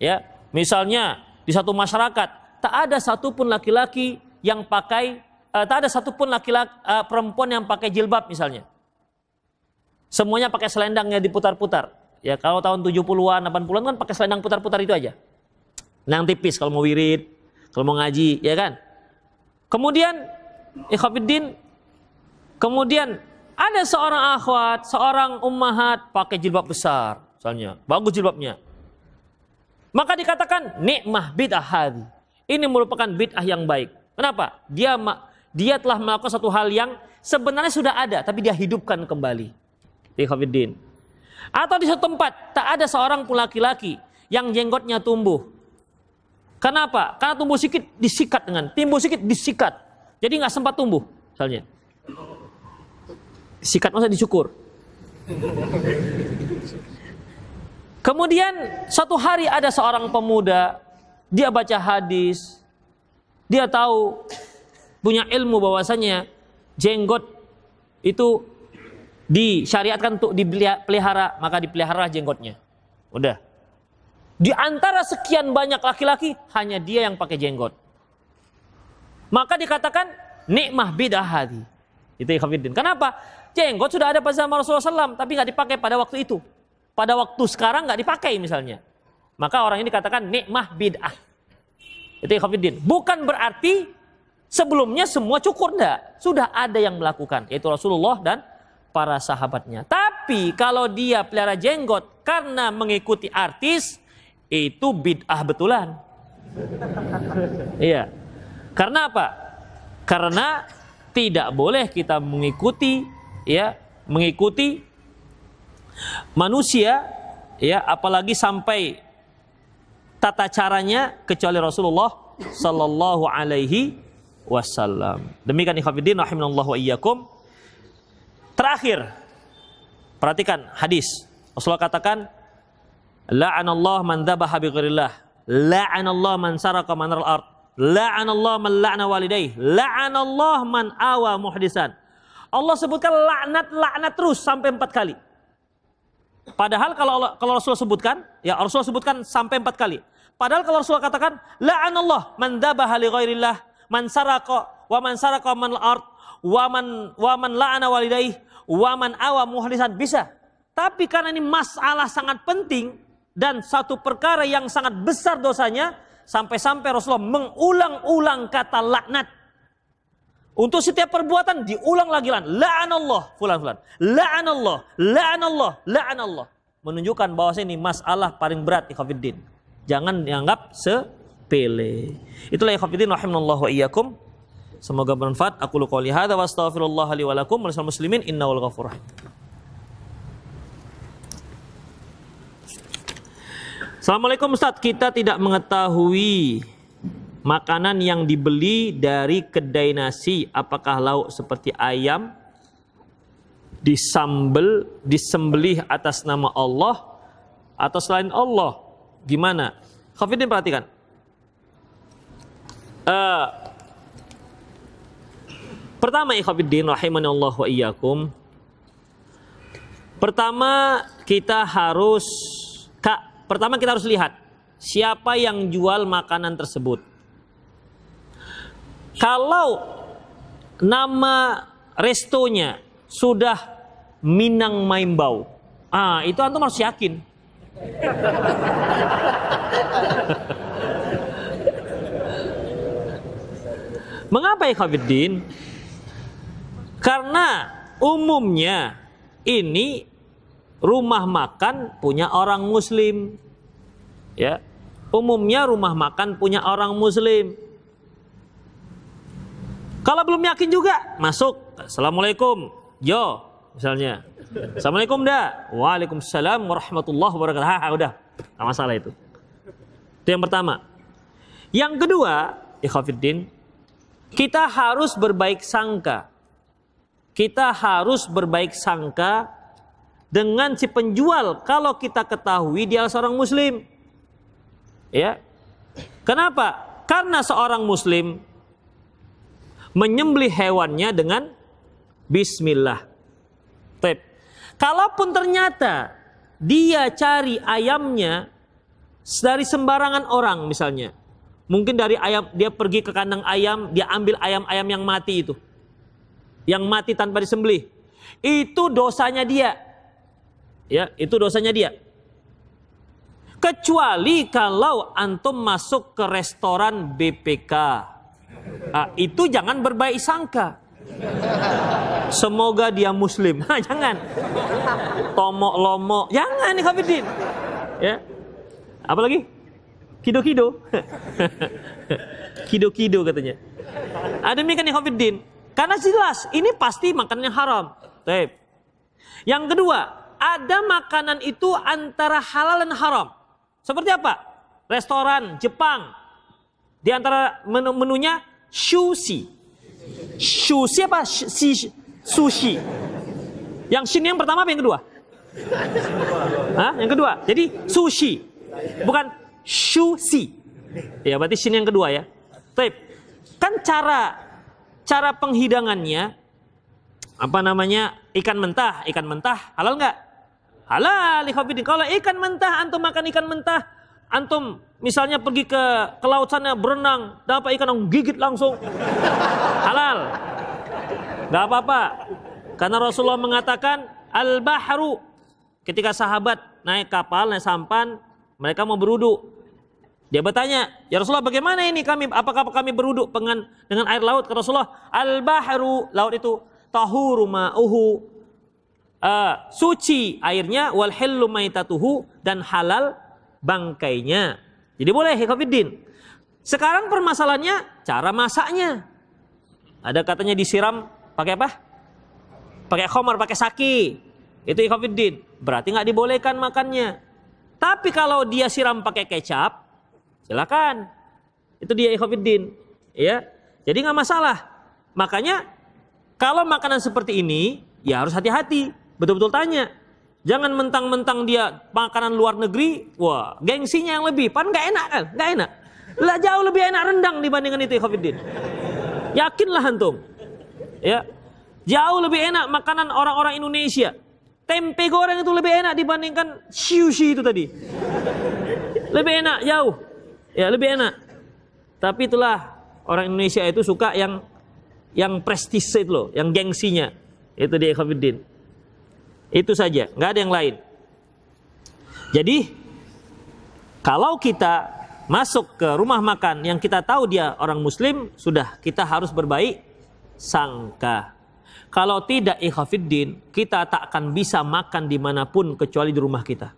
Ya, misalnya di satu masyarakat tak ada satupun laki-laki yang pakai uh, tak ada satupun laki-laki uh, perempuan yang pakai jilbab misalnya. Semuanya pakai selendangnya diputar-putar. Ya kalau tahun 70-an, 80-an kan pakai selendang putar-putar itu aja. nang tipis kalau mau wirid, kalau mau ngaji, ya kan? Kemudian Ikhwafiddin kemudian ada seorang akhwat, seorang ummahat pakai jilbab besar misalnya, bagus jilbabnya. Maka dikatakan nikmah bid'ah hadhi. Ini merupakan bid'ah yang baik. Kenapa? Dia dia telah melakukan satu hal yang sebenarnya sudah ada tapi dia hidupkan kembali. Ikhwafiddin. Atau di satu tempat tak ada seorang pun laki-laki yang jenggotnya tumbuh. Kenapa? Karena tumbuh sedikit disikat dengan, timbul sedikit disikat. Jadi nggak sempat tumbuh misalnya. Sikat masa disyukur. Kemudian satu hari ada seorang pemuda, dia baca hadis, dia tahu punya ilmu bahwasanya jenggot itu disyariatkan untuk dipelihara, maka dipelihara jenggotnya. Udah. Di antara sekian banyak laki-laki, hanya dia yang pakai jenggot. Maka dikatakan nikmah bidah hadi. Itu ikhafidin. Kenapa? Jenggot sudah ada pada zaman Rasulullah SAW, tapi nggak dipakai pada waktu itu. Pada waktu sekarang nggak dipakai misalnya. Maka orang ini dikatakan nikmah bid'ah. Itu ikhafidin. Bukan berarti sebelumnya semua cukur enggak. Sudah ada yang melakukan. Yaitu Rasulullah dan para sahabatnya. Tapi kalau dia pelihara jenggot karena mengikuti artis, itu bid'ah betulan. iya. Karena apa? Karena tidak boleh kita mengikuti ya, mengikuti manusia ya, apalagi sampai tata caranya kecuali Rasulullah sallallahu alaihi wasallam. Demikian ikhwatiddin rahimallahu wa iyyakum. Terakhir, perhatikan hadis. Rasulullah katakan, La'anallah man dzabaha bi ghairillah. anallah man saraka man al-ard. anallah man la'na walidayh. anallah man awa muhdisan. Allah sebutkan laknat laknat terus sampai empat kali. Padahal kalau Allah, kalau Rasul sebutkan, ya Rasul sebutkan sampai empat kali. Padahal kalau Rasul katakan, anallah man dzabaha li ghairillah, man saraka wa man saraka man al-ard, wa man wa man la'ana walidayh, waman awa muhlisan bisa. Tapi karena ini masalah sangat penting dan satu perkara yang sangat besar dosanya sampai-sampai Rasulullah mengulang-ulang kata laknat. Untuk setiap perbuatan diulang lagi lan. La'anallah fulan fulan. La'anallah, la'anallah, la'anallah. Menunjukkan bahwa ini masalah paling berat ikhwatiddin. Jangan dianggap sepele. Itulah ikhwatiddin rahimallahu wa iyyakum. Semoga bermanfaat. Aku lu qouli hadza wa astaghfirullah li wa lakum muslimin wal ghafur rahim. Assalamualaikum Ustaz, kita tidak mengetahui makanan yang dibeli dari kedai nasi apakah lauk seperti ayam disambel disembelih atas nama Allah atau selain Allah gimana? Khafidin perhatikan. Uh, Pertama ikhwatiddin rahimani Allah wa iyyakum. Pertama kita harus Kak, pertama kita harus lihat siapa yang jual makanan tersebut. Kalau nama restonya sudah Minang Maimbau. Ah, itu antum harus yakin. Mengapa ya Khabiddin? Karena umumnya ini rumah makan punya orang muslim. Ya. Umumnya rumah makan punya orang muslim. Kalau belum yakin juga, masuk. Assalamualaikum. Yo, misalnya. Assalamualaikum da. Waalaikumsalam warahmatullahi wabarakatuh. Ha, udah. Gak masalah itu. Itu yang pertama. Yang kedua, ikhafiddin, kita harus berbaik sangka kita harus berbaik sangka dengan si penjual kalau kita ketahui dia seorang muslim. Ya. Kenapa? Karena seorang muslim menyembelih hewannya dengan bismillah. Tep. Kalaupun ternyata dia cari ayamnya dari sembarangan orang misalnya. Mungkin dari ayam dia pergi ke kandang ayam, dia ambil ayam-ayam yang mati itu yang mati tanpa disembelih. Itu dosanya dia. Ya, itu dosanya dia. Kecuali kalau antum masuk ke restoran BPK. Nah, itu jangan berbaik sangka. Semoga dia muslim. Nah, jangan. Tomok lomo. Jangan nih Khabidin. Ya. Apalagi? Kido-kido. Kido-kido katanya. Ada ah, kan nih Khabidin. Karena jelas ini pasti makanannya haram. Taip. Yang kedua, ada makanan itu antara halal dan haram. Seperti apa? Restoran Jepang. Di antara menu menunya sushi. Sushi apa? Sushi. sushi. Yang shin yang pertama apa yang kedua? Hah? Yang kedua. Jadi sushi. Bukan sushi. Ya berarti shin yang kedua ya. Taip. Kan cara cara penghidangannya apa namanya ikan mentah ikan mentah halal nggak halal ikhafidin kalau ikan mentah antum makan ikan mentah antum misalnya pergi ke ke laut sana berenang dapat ikan yang gigit langsung halal nggak apa-apa karena Rasulullah mengatakan al bahru ketika sahabat naik kapal naik sampan mereka mau berudu dia bertanya, "Ya Rasulullah, bagaimana ini kami apakah kami beruduk dengan dengan air laut?" Kata Rasulullah, "Al-bahru, laut itu tahuru ma'uhu." Uh, suci airnya wal hillu maitatuhu dan halal bangkainya. Jadi boleh ya, hikafiddin. Sekarang permasalahannya cara masaknya. Ada katanya disiram pakai apa? Pakai khomar, pakai saki. Itu ya, hikafiddin. Berarti nggak dibolehkan makannya. Tapi kalau dia siram pakai kecap, Silakan. Itu dia ikhwafiddin. Ya. Jadi nggak masalah. Makanya kalau makanan seperti ini ya harus hati-hati, betul-betul tanya. Jangan mentang-mentang dia makanan luar negeri, wah gengsinya yang lebih. Pan nggak enak kan? Nggak enak. Lah jauh lebih enak rendang dibandingkan itu ikhwafiddin. Yakinlah antum. Ya. Jauh lebih enak makanan orang-orang Indonesia. Tempe goreng itu lebih enak dibandingkan sushi itu tadi. Lebih enak jauh. Ya lebih enak. Tapi itulah orang Indonesia itu suka yang yang prestise itu loh, yang gengsinya. Itu dia Ikhwanuddin. Itu saja, nggak ada yang lain. Jadi kalau kita masuk ke rumah makan yang kita tahu dia orang muslim, sudah kita harus berbaik sangka. Kalau tidak ikhafiddin, kita tak akan bisa makan dimanapun kecuali di rumah kita.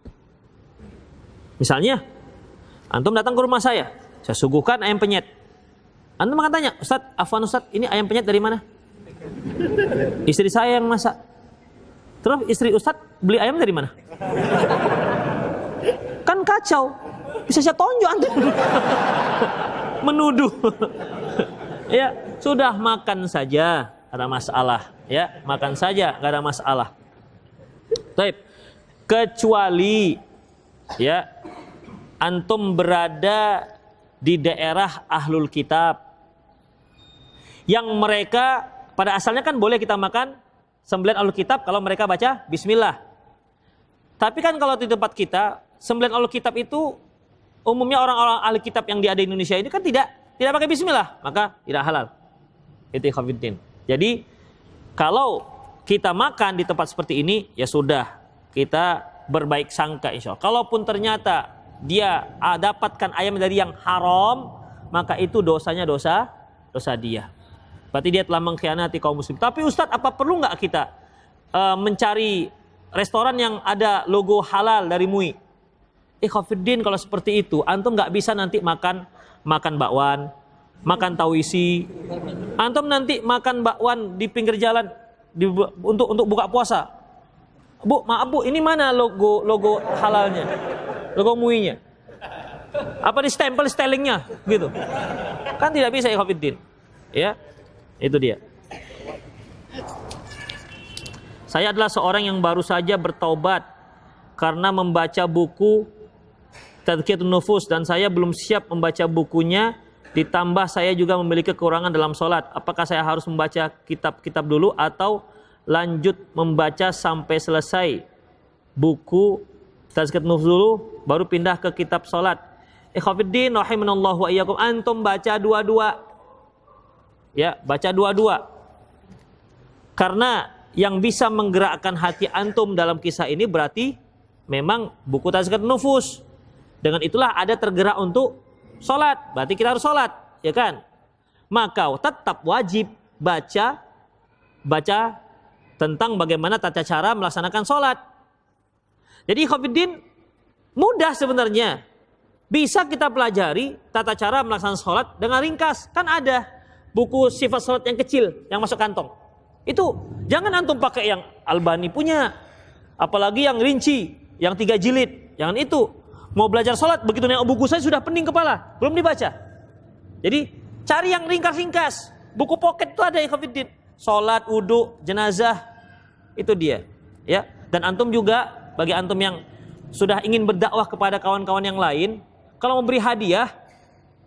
Misalnya, Antum datang ke rumah saya, saya suguhkan ayam penyet. Antum akan tanya, Ustaz, Afwan Ustaz, ini ayam penyet dari mana? Istri saya yang masak. Terus istri Ustaz beli ayam dari mana? Kan kacau. Bisa saya tonjok antum. Menuduh. ya, sudah makan saja, ada masalah. Ya, makan saja, gak ada masalah. Baik. Kecuali ya antum berada di daerah ahlul kitab yang mereka pada asalnya kan boleh kita makan sembilan ahlul kitab kalau mereka baca bismillah. Tapi kan kalau di tempat kita sembilan ahlul kitab itu umumnya orang-orang ahlul kitab yang ada di Indonesia ini kan tidak tidak pakai bismillah, maka tidak halal. Itu ikhwatiddin. Jadi kalau kita makan di tempat seperti ini ya sudah kita berbaik sangka insya Allah. Kalaupun ternyata dia ah, dapatkan ayam dari yang haram, maka itu dosanya dosa dosa dia. Berarti dia telah mengkhianati kaum muslim. Tapi Ustadz, apa perlu nggak kita uh, mencari restoran yang ada logo halal dari MUI? Eh, Ikhafiddin kalau seperti itu, antum nggak bisa nanti makan makan bakwan, makan tawisi. Antum nanti makan bakwan di pinggir jalan di, untuk untuk buka puasa. Bu, maaf Bu, ini mana logo logo halalnya? muinya, Apa di stempel stylingnya gitu. Kan tidak bisa Ikhwanuddin. Ya, ya. Itu dia. Saya adalah seorang yang baru saja bertobat karena membaca buku Tadkiyatun Nufus dan saya belum siap membaca bukunya ditambah saya juga memiliki kekurangan dalam sholat. Apakah saya harus membaca kitab-kitab dulu atau lanjut membaca sampai selesai buku tazkiyat nufuz dulu baru pindah ke kitab salat ikhwafiddin rahimanallah wa iyyakum antum baca dua-dua ya baca dua-dua karena yang bisa menggerakkan hati antum dalam kisah ini berarti memang buku tazkiyat nufus dengan itulah ada tergerak untuk salat berarti kita harus salat ya kan maka tetap wajib baca baca tentang bagaimana tata cara melaksanakan sholat jadi Khofiddin mudah sebenarnya. Bisa kita pelajari tata cara melaksanakan sholat dengan ringkas. Kan ada buku sifat sholat yang kecil yang masuk kantong. Itu jangan antum pakai yang Albani punya. Apalagi yang rinci, yang tiga jilid. Jangan itu. Mau belajar sholat, begitu nengok buku saya sudah pening kepala. Belum dibaca. Jadi cari yang ringkas-ringkas. Buku pocket itu ada ya Khofiddin. Sholat, wudhu, jenazah. Itu dia. ya. Dan antum juga bagi antum yang sudah ingin berdakwah kepada kawan-kawan yang lain, kalau memberi hadiah,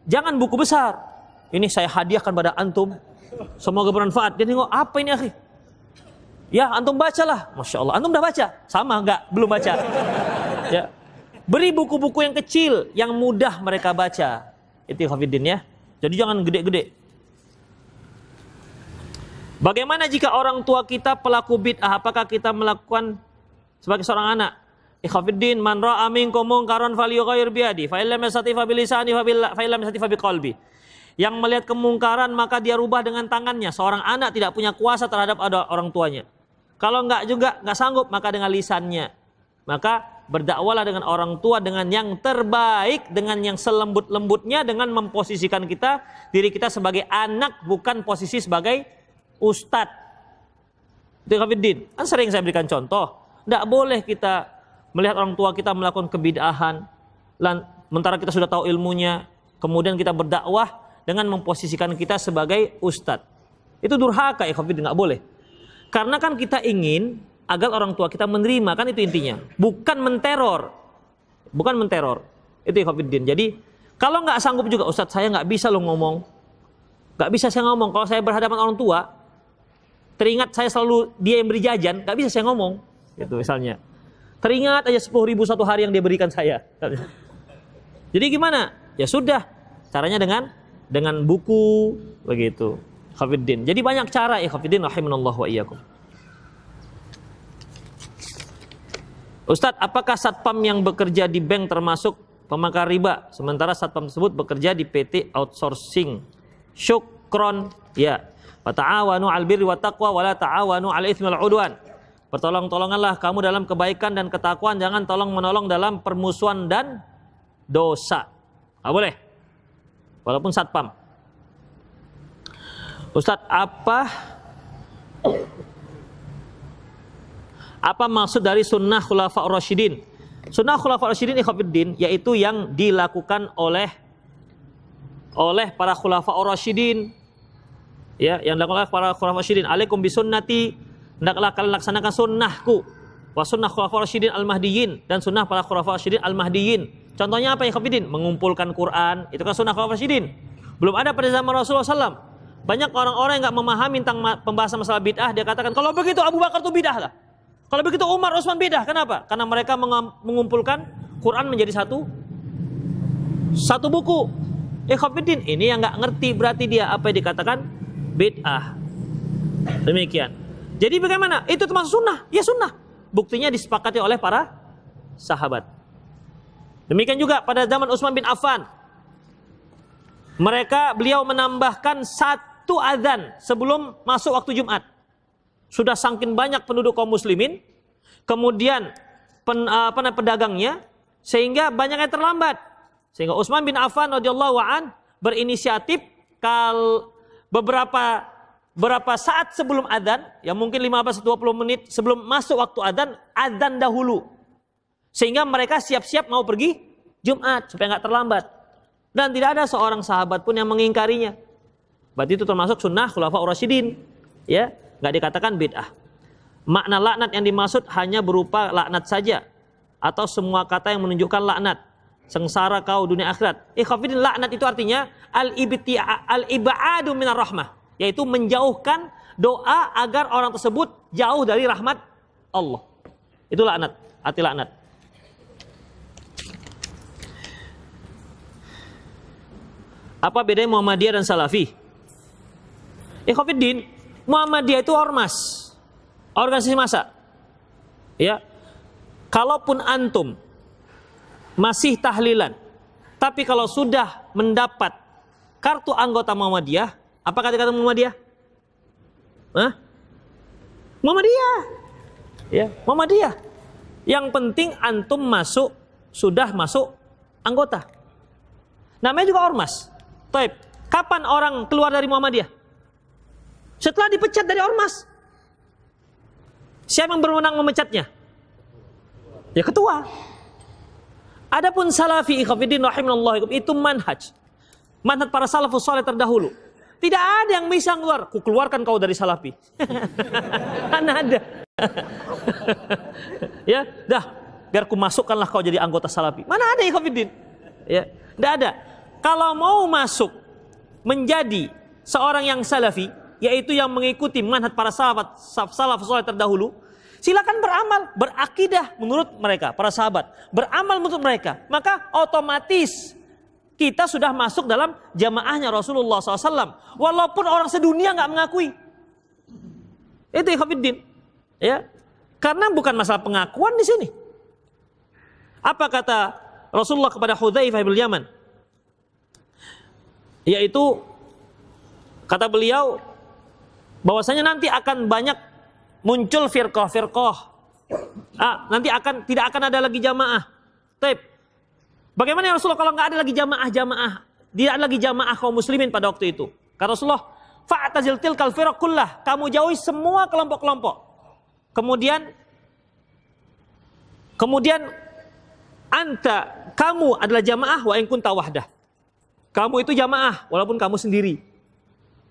jangan buku besar. Ini saya hadiahkan pada antum. Semoga bermanfaat. Dia tengok apa ini akhir? Ya, antum bacalah. Masya Allah, antum udah baca? Sama enggak? Belum baca. ya. Beri buku-buku yang kecil, yang mudah mereka baca. Itu Khafidin ya. Jadi jangan gede-gede. Bagaimana jika orang tua kita pelaku bid'ah? Apakah kita melakukan sebagai seorang anak. Ikhafiddin man ra'a minkum mungkaran falyughayyir yadi fa illam yastati fa bilisani fa illam yastati fa biqalbi. Yang melihat kemungkaran maka dia rubah dengan tangannya. Seorang anak tidak punya kuasa terhadap ada orang tuanya. Kalau enggak juga enggak sanggup maka dengan lisannya. Maka berdakwalah dengan orang tua dengan yang terbaik, dengan yang selembut-lembutnya dengan memposisikan kita diri kita sebagai anak bukan posisi sebagai ustadz. Itu Kafiddin. Kan sering saya berikan contoh tidak boleh kita melihat orang tua kita melakukan kebidahan, sementara kita sudah tahu ilmunya, kemudian kita berdakwah dengan memposisikan kita sebagai ustadz. Itu durhaka, ya tidak boleh. Karena kan kita ingin agar orang tua kita menerima, kan itu intinya. Bukan menteror. Bukan menteror. Itu ikhwafiddin. Jadi, kalau nggak sanggup juga, ustadz saya nggak bisa lo ngomong. Nggak bisa saya ngomong. Kalau saya berhadapan orang tua, teringat saya selalu dia yang beri jajan, nggak bisa saya ngomong Gitu misalnya. Teringat aja 10 ribu satu hari yang dia berikan saya. Jadi gimana? Ya sudah. Caranya dengan dengan buku begitu. Khafiddin. Jadi banyak cara ya Khafiddin rahimanallahu wa iyyakum. Ustadz, apakah satpam yang bekerja di bank termasuk pemakar riba? Sementara satpam tersebut bekerja di PT outsourcing. Syukron, ya. Wa ta'awanu al birri wa taqwa wa la ta'awanu al ithmi wal udwan pertolongan tolonganlah kamu dalam kebaikan dan ketakuan. jangan tolong menolong dalam permusuhan dan dosa. Nggak ah, boleh. Walaupun satpam. Ustadz, apa apa maksud dari sunnah khulafa rasyidin? Sunnah khulafa rasyidin ikhwanuddin yaitu yang dilakukan oleh oleh para khulafa rasyidin ya yang dilakukan oleh para khulafa rasyidin. Alaikum bisunnati hendaklah kalian laksanakan sunnahku wa sunnah khulafa rasyidin al-mahdiyin dan sunnah para khulafa rasyidin al-mahdiyin. Contohnya apa ya Khafidin? Mengumpulkan Quran, itu kan sunnah khulafa rasyidin. Belum ada pada zaman Rasulullah SAW. Banyak orang-orang yang nggak memahami tentang pembahasan masalah bid'ah, dia katakan kalau begitu Abu Bakar itu bid'ah lah. Kalau begitu Umar Utsman bid'ah. Kenapa? Karena mereka mengumpulkan Quran menjadi satu satu buku. eh Khafidin, ini yang nggak ngerti berarti dia apa yang dikatakan bid'ah. Demikian. Jadi bagaimana? Itu termasuk sunnah. Ya sunnah. Buktinya disepakati oleh para sahabat. Demikian juga pada zaman Utsman bin Affan. Mereka beliau menambahkan satu azan sebelum masuk waktu Jumat. Sudah sangkin banyak penduduk kaum muslimin, kemudian pen, apa, pedagangnya sehingga banyak yang terlambat. Sehingga Utsman bin Affan radhiyallahu an berinisiatif kal beberapa berapa saat sebelum adzan, ya mungkin 15-20 menit sebelum masuk waktu adzan, adzan dahulu. Sehingga mereka siap-siap mau pergi Jumat supaya nggak terlambat. Dan tidak ada seorang sahabat pun yang mengingkarinya. Berarti itu termasuk sunnah khulafa urasidin. Ya, nggak dikatakan bid'ah. Makna laknat yang dimaksud hanya berupa laknat saja atau semua kata yang menunjukkan laknat sengsara kau dunia akhirat. Ikhafidin laknat itu artinya al ibti'a al ibaadu minar rahmah yaitu menjauhkan doa agar orang tersebut jauh dari rahmat Allah. itulah laknat, hati laknat. Apa bedanya Muhammadiyah dan Salafi? Ikhwafiddin, Muhammadiyah itu ormas. Organisasi massa. Ya. Kalaupun antum masih tahlilan, tapi kalau sudah mendapat kartu anggota Muhammadiyah, apa kata-kata Muhammadiyah? Hah? Muhammadiyah. Ya, Muhammadiyah. Yang penting antum masuk sudah masuk anggota. Namanya juga ormas. Taib. Kapan orang keluar dari Muhammadiyah? Setelah dipecat dari ormas. Siapa yang berwenang memecatnya? Ya ketua. Adapun salafi ikhafidin rahimallahu itu manhaj. Manhaj para salafus saleh terdahulu tidak ada yang bisa keluar. Ku keluarkan kau dari salafi. Mana ada. ya, dah. Biar ku masukkanlah kau jadi anggota salafi. Mana ada Ikhwanuddin? Ya, tidak ya, ada. Kalau mau masuk menjadi seorang yang salafi, yaitu yang mengikuti manhat para sahabat salaf soleh terdahulu, silakan beramal, berakidah menurut mereka, para sahabat, beramal menurut mereka. Maka otomatis kita sudah masuk dalam jamaahnya Rasulullah SAW. Walaupun orang sedunia nggak mengakui. Itu ikhwanuddin. Ya. Karena bukan masalah pengakuan di sini. Apa kata Rasulullah kepada Hudzaifah bin Yaman? Yaitu kata beliau bahwasanya nanti akan banyak muncul firqah-firqah. Ah, nanti akan tidak akan ada lagi jamaah. Tapi Bagaimana ya Rasulullah kalau nggak ada lagi jamaah-jamaah? Tidak ada lagi jamaah kaum muslimin pada waktu itu. Kata Rasulullah, fa'tazil tilkal firaqullah. Kamu jauhi semua kelompok-kelompok. Kemudian kemudian anta kamu adalah jamaah wa in kunta wahdah. Kamu itu jamaah walaupun kamu sendiri.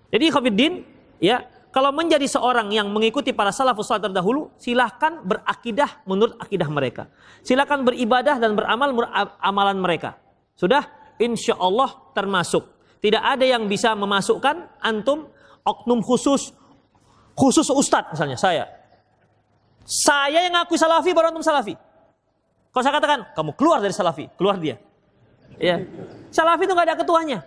Jadi Khofiddin ya kalau menjadi seorang yang mengikuti para salafus salih terdahulu, silahkan berakidah menurut akidah mereka. Silahkan beribadah dan beramal menurut amalan mereka. Sudah? Insya Allah termasuk. Tidak ada yang bisa memasukkan antum oknum khusus, khusus ustadz misalnya saya. Saya yang ngaku salafi baru antum salafi. Kalau saya katakan, kamu keluar dari salafi, keluar dia. Ya. Salafi itu nggak ada ketuanya.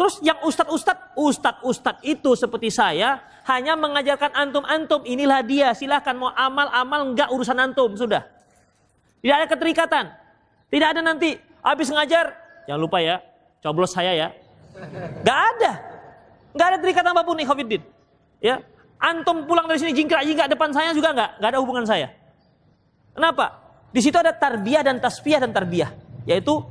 Terus yang ustad-ustad, ustad-ustad itu seperti saya hanya mengajarkan antum-antum inilah dia silahkan mau amal-amal enggak urusan antum sudah. Tidak ada keterikatan. Tidak ada nanti habis ngajar jangan lupa ya coblos saya ya. Enggak ada. Enggak ada terikatan apapun nih Khofiddin. Ya. Antum pulang dari sini jingkrak-jingkrak depan saya juga enggak, enggak ada hubungan saya. Kenapa? Di situ ada tarbiyah dan tasfiyah dan tarbiyah, yaitu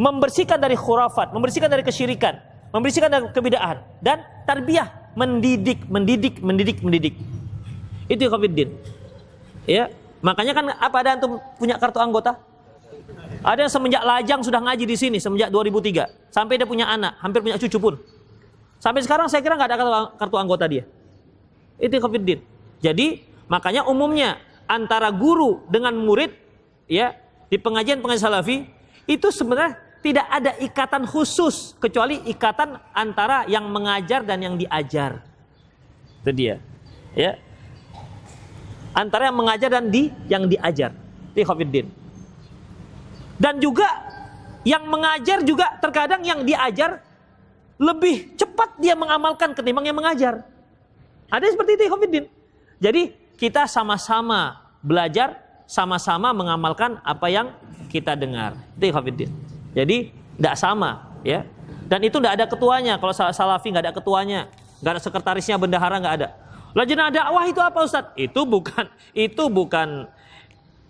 membersihkan dari khurafat, membersihkan dari kesyirikan, membersihkan dari kebidaan dan tarbiyah mendidik, mendidik, mendidik, mendidik. Itu covid ya, din Ya, makanya kan apa ada yang punya kartu anggota? Ada yang semenjak lajang sudah ngaji di sini semenjak 2003 sampai dia punya anak, hampir punya cucu pun. Sampai sekarang saya kira nggak ada kartu, kartu anggota dia. Itu covid ya, din Jadi makanya umumnya antara guru dengan murid ya di pengajian pengajian salafi itu sebenarnya tidak ada ikatan khusus kecuali ikatan antara yang mengajar dan yang diajar. Itu dia. Ya. Antara yang mengajar dan di yang diajar. Di Dan juga yang mengajar juga terkadang yang diajar lebih cepat dia mengamalkan ketimbang yang mengajar. Ada seperti itu Khofiddin. Jadi kita sama-sama belajar, sama-sama mengamalkan apa yang kita dengar. Itu Khofiddin. Jadi tidak sama, ya. Dan itu tidak ada ketuanya. Kalau salafi nggak ada ketuanya, nggak ada sekretarisnya, bendahara nggak ada. Lajnah dakwah itu apa Ustadz? Itu bukan, itu bukan,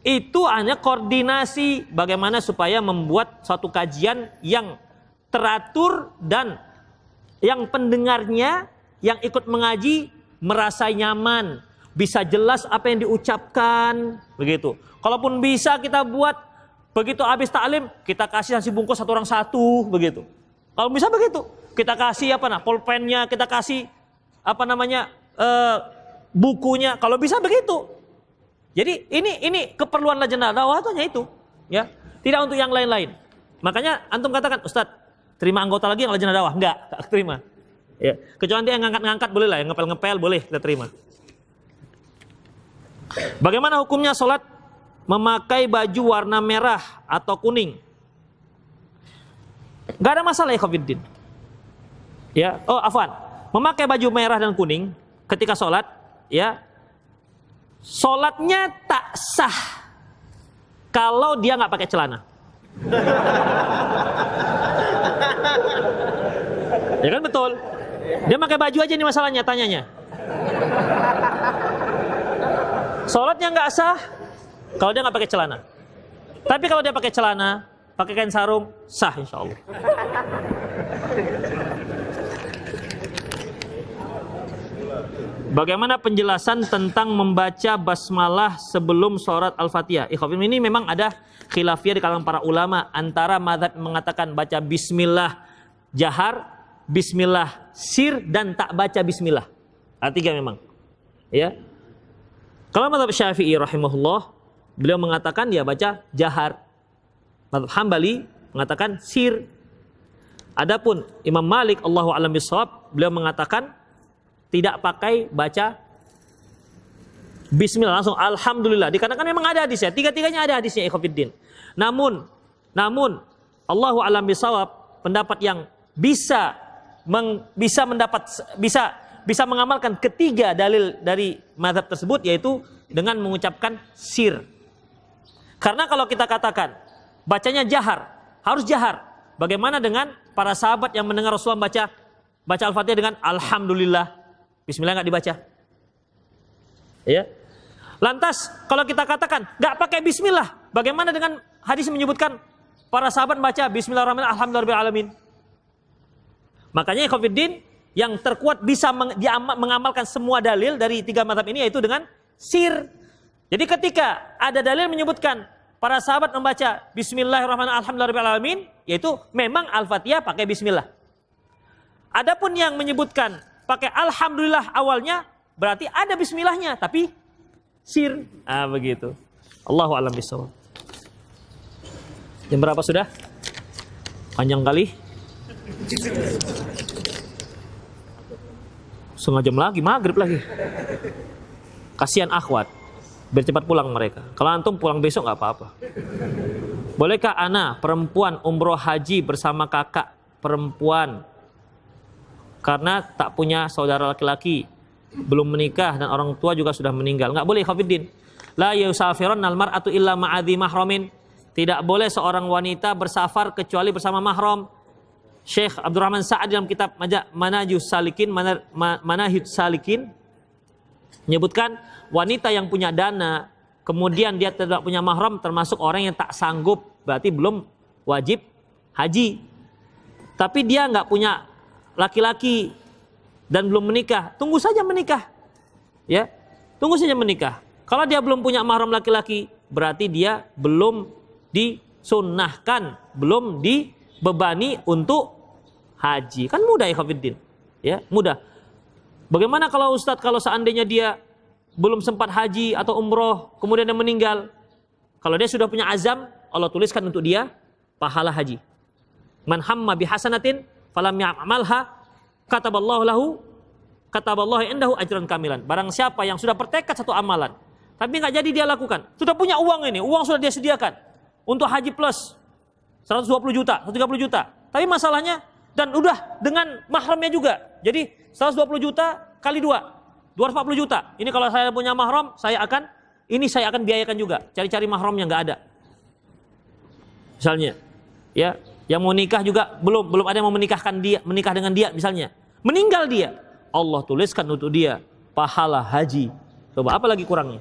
itu hanya koordinasi bagaimana supaya membuat satu kajian yang teratur dan yang pendengarnya yang ikut mengaji merasa nyaman, bisa jelas apa yang diucapkan, begitu. Kalaupun bisa kita buat Begitu habis taklim, kita kasih nasi bungkus satu orang satu, begitu. Kalau bisa begitu, kita kasih apa nah, pulpennya, kita kasih apa namanya eh, bukunya, kalau bisa begitu. Jadi ini ini keperluan lajnah dakwah itu hanya itu, ya. Tidak untuk yang lain-lain. Makanya antum katakan, Ustadz, terima anggota lagi yang lajnah dakwah? Enggak, enggak terima. Ya. Kecuali dia yang ngangkat-ngangkat boleh lah, yang ngepel-ngepel boleh kita terima. Bagaimana hukumnya sholat memakai baju warna merah atau kuning. Gak ada masalah ya Khofiddin. Ya, oh afan. Memakai baju merah dan kuning ketika sholat, ya, sholatnya tak sah kalau dia nggak pakai celana. ya kan betul. Dia pakai baju aja nih masalahnya, tanyanya. Sholatnya nggak sah, kalau dia nggak pakai celana. Tapi kalau dia pakai celana, pakai kain sarung, sah insya Allah. Bagaimana penjelasan tentang membaca basmalah sebelum sholat Al-Fatihah? Ikhwan ini memang ada khilafiyah di kalangan para ulama antara madhab mengatakan baca bismillah jahar, bismillah sir, dan tak baca bismillah. Ada memang. Ya. Kalau madhab syafi'i rahimahullah, Beliau mengatakan dia baca jahar. Madhab Hambali mengatakan sir. Adapun Imam Malik Allahu alam bisawab, beliau mengatakan tidak pakai baca bismillah langsung alhamdulillah dikarenakan memang ada hadisnya tiga-tiganya ada hadisnya ikhwatiddin namun namun Allahu alam bisawab pendapat yang bisa meng, bisa mendapat bisa bisa mengamalkan ketiga dalil dari mazhab tersebut yaitu dengan mengucapkan sir karena kalau kita katakan bacanya jahar, harus jahar. Bagaimana dengan para sahabat yang mendengar Rasulullah baca baca Al-Fatihah dengan alhamdulillah. Bismillah nggak dibaca. Ya. Lantas kalau kita katakan nggak pakai bismillah, bagaimana dengan hadis menyebutkan para sahabat baca bismillahirrahmanirrahim alamin. Makanya Khofiddin yang terkuat bisa mengamalkan semua dalil dari tiga mazhab ini yaitu dengan sir jadi ketika ada dalil menyebutkan para sahabat membaca Bismillahirrahmanirrahim, yaitu memang Al-Fatihah pakai Bismillah. Adapun yang menyebutkan pakai Alhamdulillah awalnya, berarti ada Bismillahnya, tapi sir. Ah begitu. Allahu alam bisawab. Jam berapa sudah? Panjang kali. Setengah lagi, maghrib lagi. Kasihan akhwat biar cepat pulang mereka. Kalau antum pulang besok nggak apa-apa. Bolehkah Ana perempuan umroh haji bersama kakak perempuan karena tak punya saudara laki-laki belum menikah dan orang tua juga sudah meninggal nggak boleh Khafidin la yusafiran almar atau illa maadi mahromin tidak boleh seorang wanita bersafar kecuali bersama mahrom Syekh Abdurrahman Sa'ad dalam kitab Manajus Salikin Manajus Salikin menyebutkan wanita yang punya dana, kemudian dia tidak punya mahram termasuk orang yang tak sanggup, berarti belum wajib haji. Tapi dia nggak punya laki-laki dan belum menikah, tunggu saja menikah. Ya. Tunggu saja menikah. Kalau dia belum punya mahram laki-laki, berarti dia belum disunahkan belum dibebani untuk haji. Kan mudah ya Khafiddin. Ya, mudah. Bagaimana kalau Ustadz kalau seandainya dia belum sempat haji atau umroh, kemudian dia meninggal. Kalau dia sudah punya azam, Allah tuliskan untuk dia pahala haji. Man hamma bihasanatin falam ya'malha kataballahu lahu kataballahu indahu ajran kamilan. Barang siapa yang sudah bertekad satu amalan, tapi nggak jadi dia lakukan. Sudah punya uang ini, uang sudah dia sediakan untuk haji plus 120 juta, 130 juta. Tapi masalahnya dan udah dengan mahramnya juga. Jadi 120 juta kali dua 240 juta. Ini kalau saya punya mahram, saya akan ini saya akan biayakan juga. Cari-cari mahram yang nggak ada. Misalnya, ya, yang mau nikah juga belum belum ada yang mau menikahkan dia, menikah dengan dia misalnya. Meninggal dia, Allah tuliskan untuk dia pahala haji. Coba apa lagi kurangnya?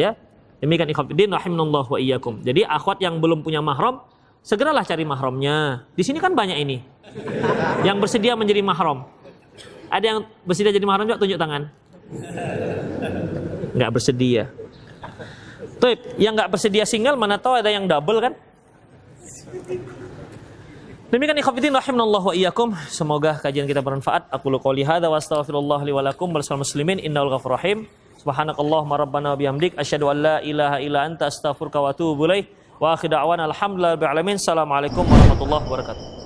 Ya. Demikian ikhwatiddin rahimanallahu wa iyyakum. Jadi akhwat yang belum punya mahram, segeralah cari mahramnya. Di sini kan banyak ini. Yang bersedia menjadi mahram. Ada yang bersedia jadi mahram juga tunjuk tangan. Enggak bersedia. Tuh, yang enggak bersedia single mana tahu ada yang double kan? Demikian ikhafidin rahimanallahu wa iyyakum. Semoga kajian kita bermanfaat. Aku lu qouli hadza wa astaghfirullah li wa lakum muslimin innal ghafur rahim. Subhanakallahumma rabbana wa bihamdik asyhadu an la ilaha illa anta astaghfiruka wa atubu ilaik. Wa akhir da'wana alhamdulillahi rabbil alamin. Assalamualaikum warahmatullahi wabarakatuh.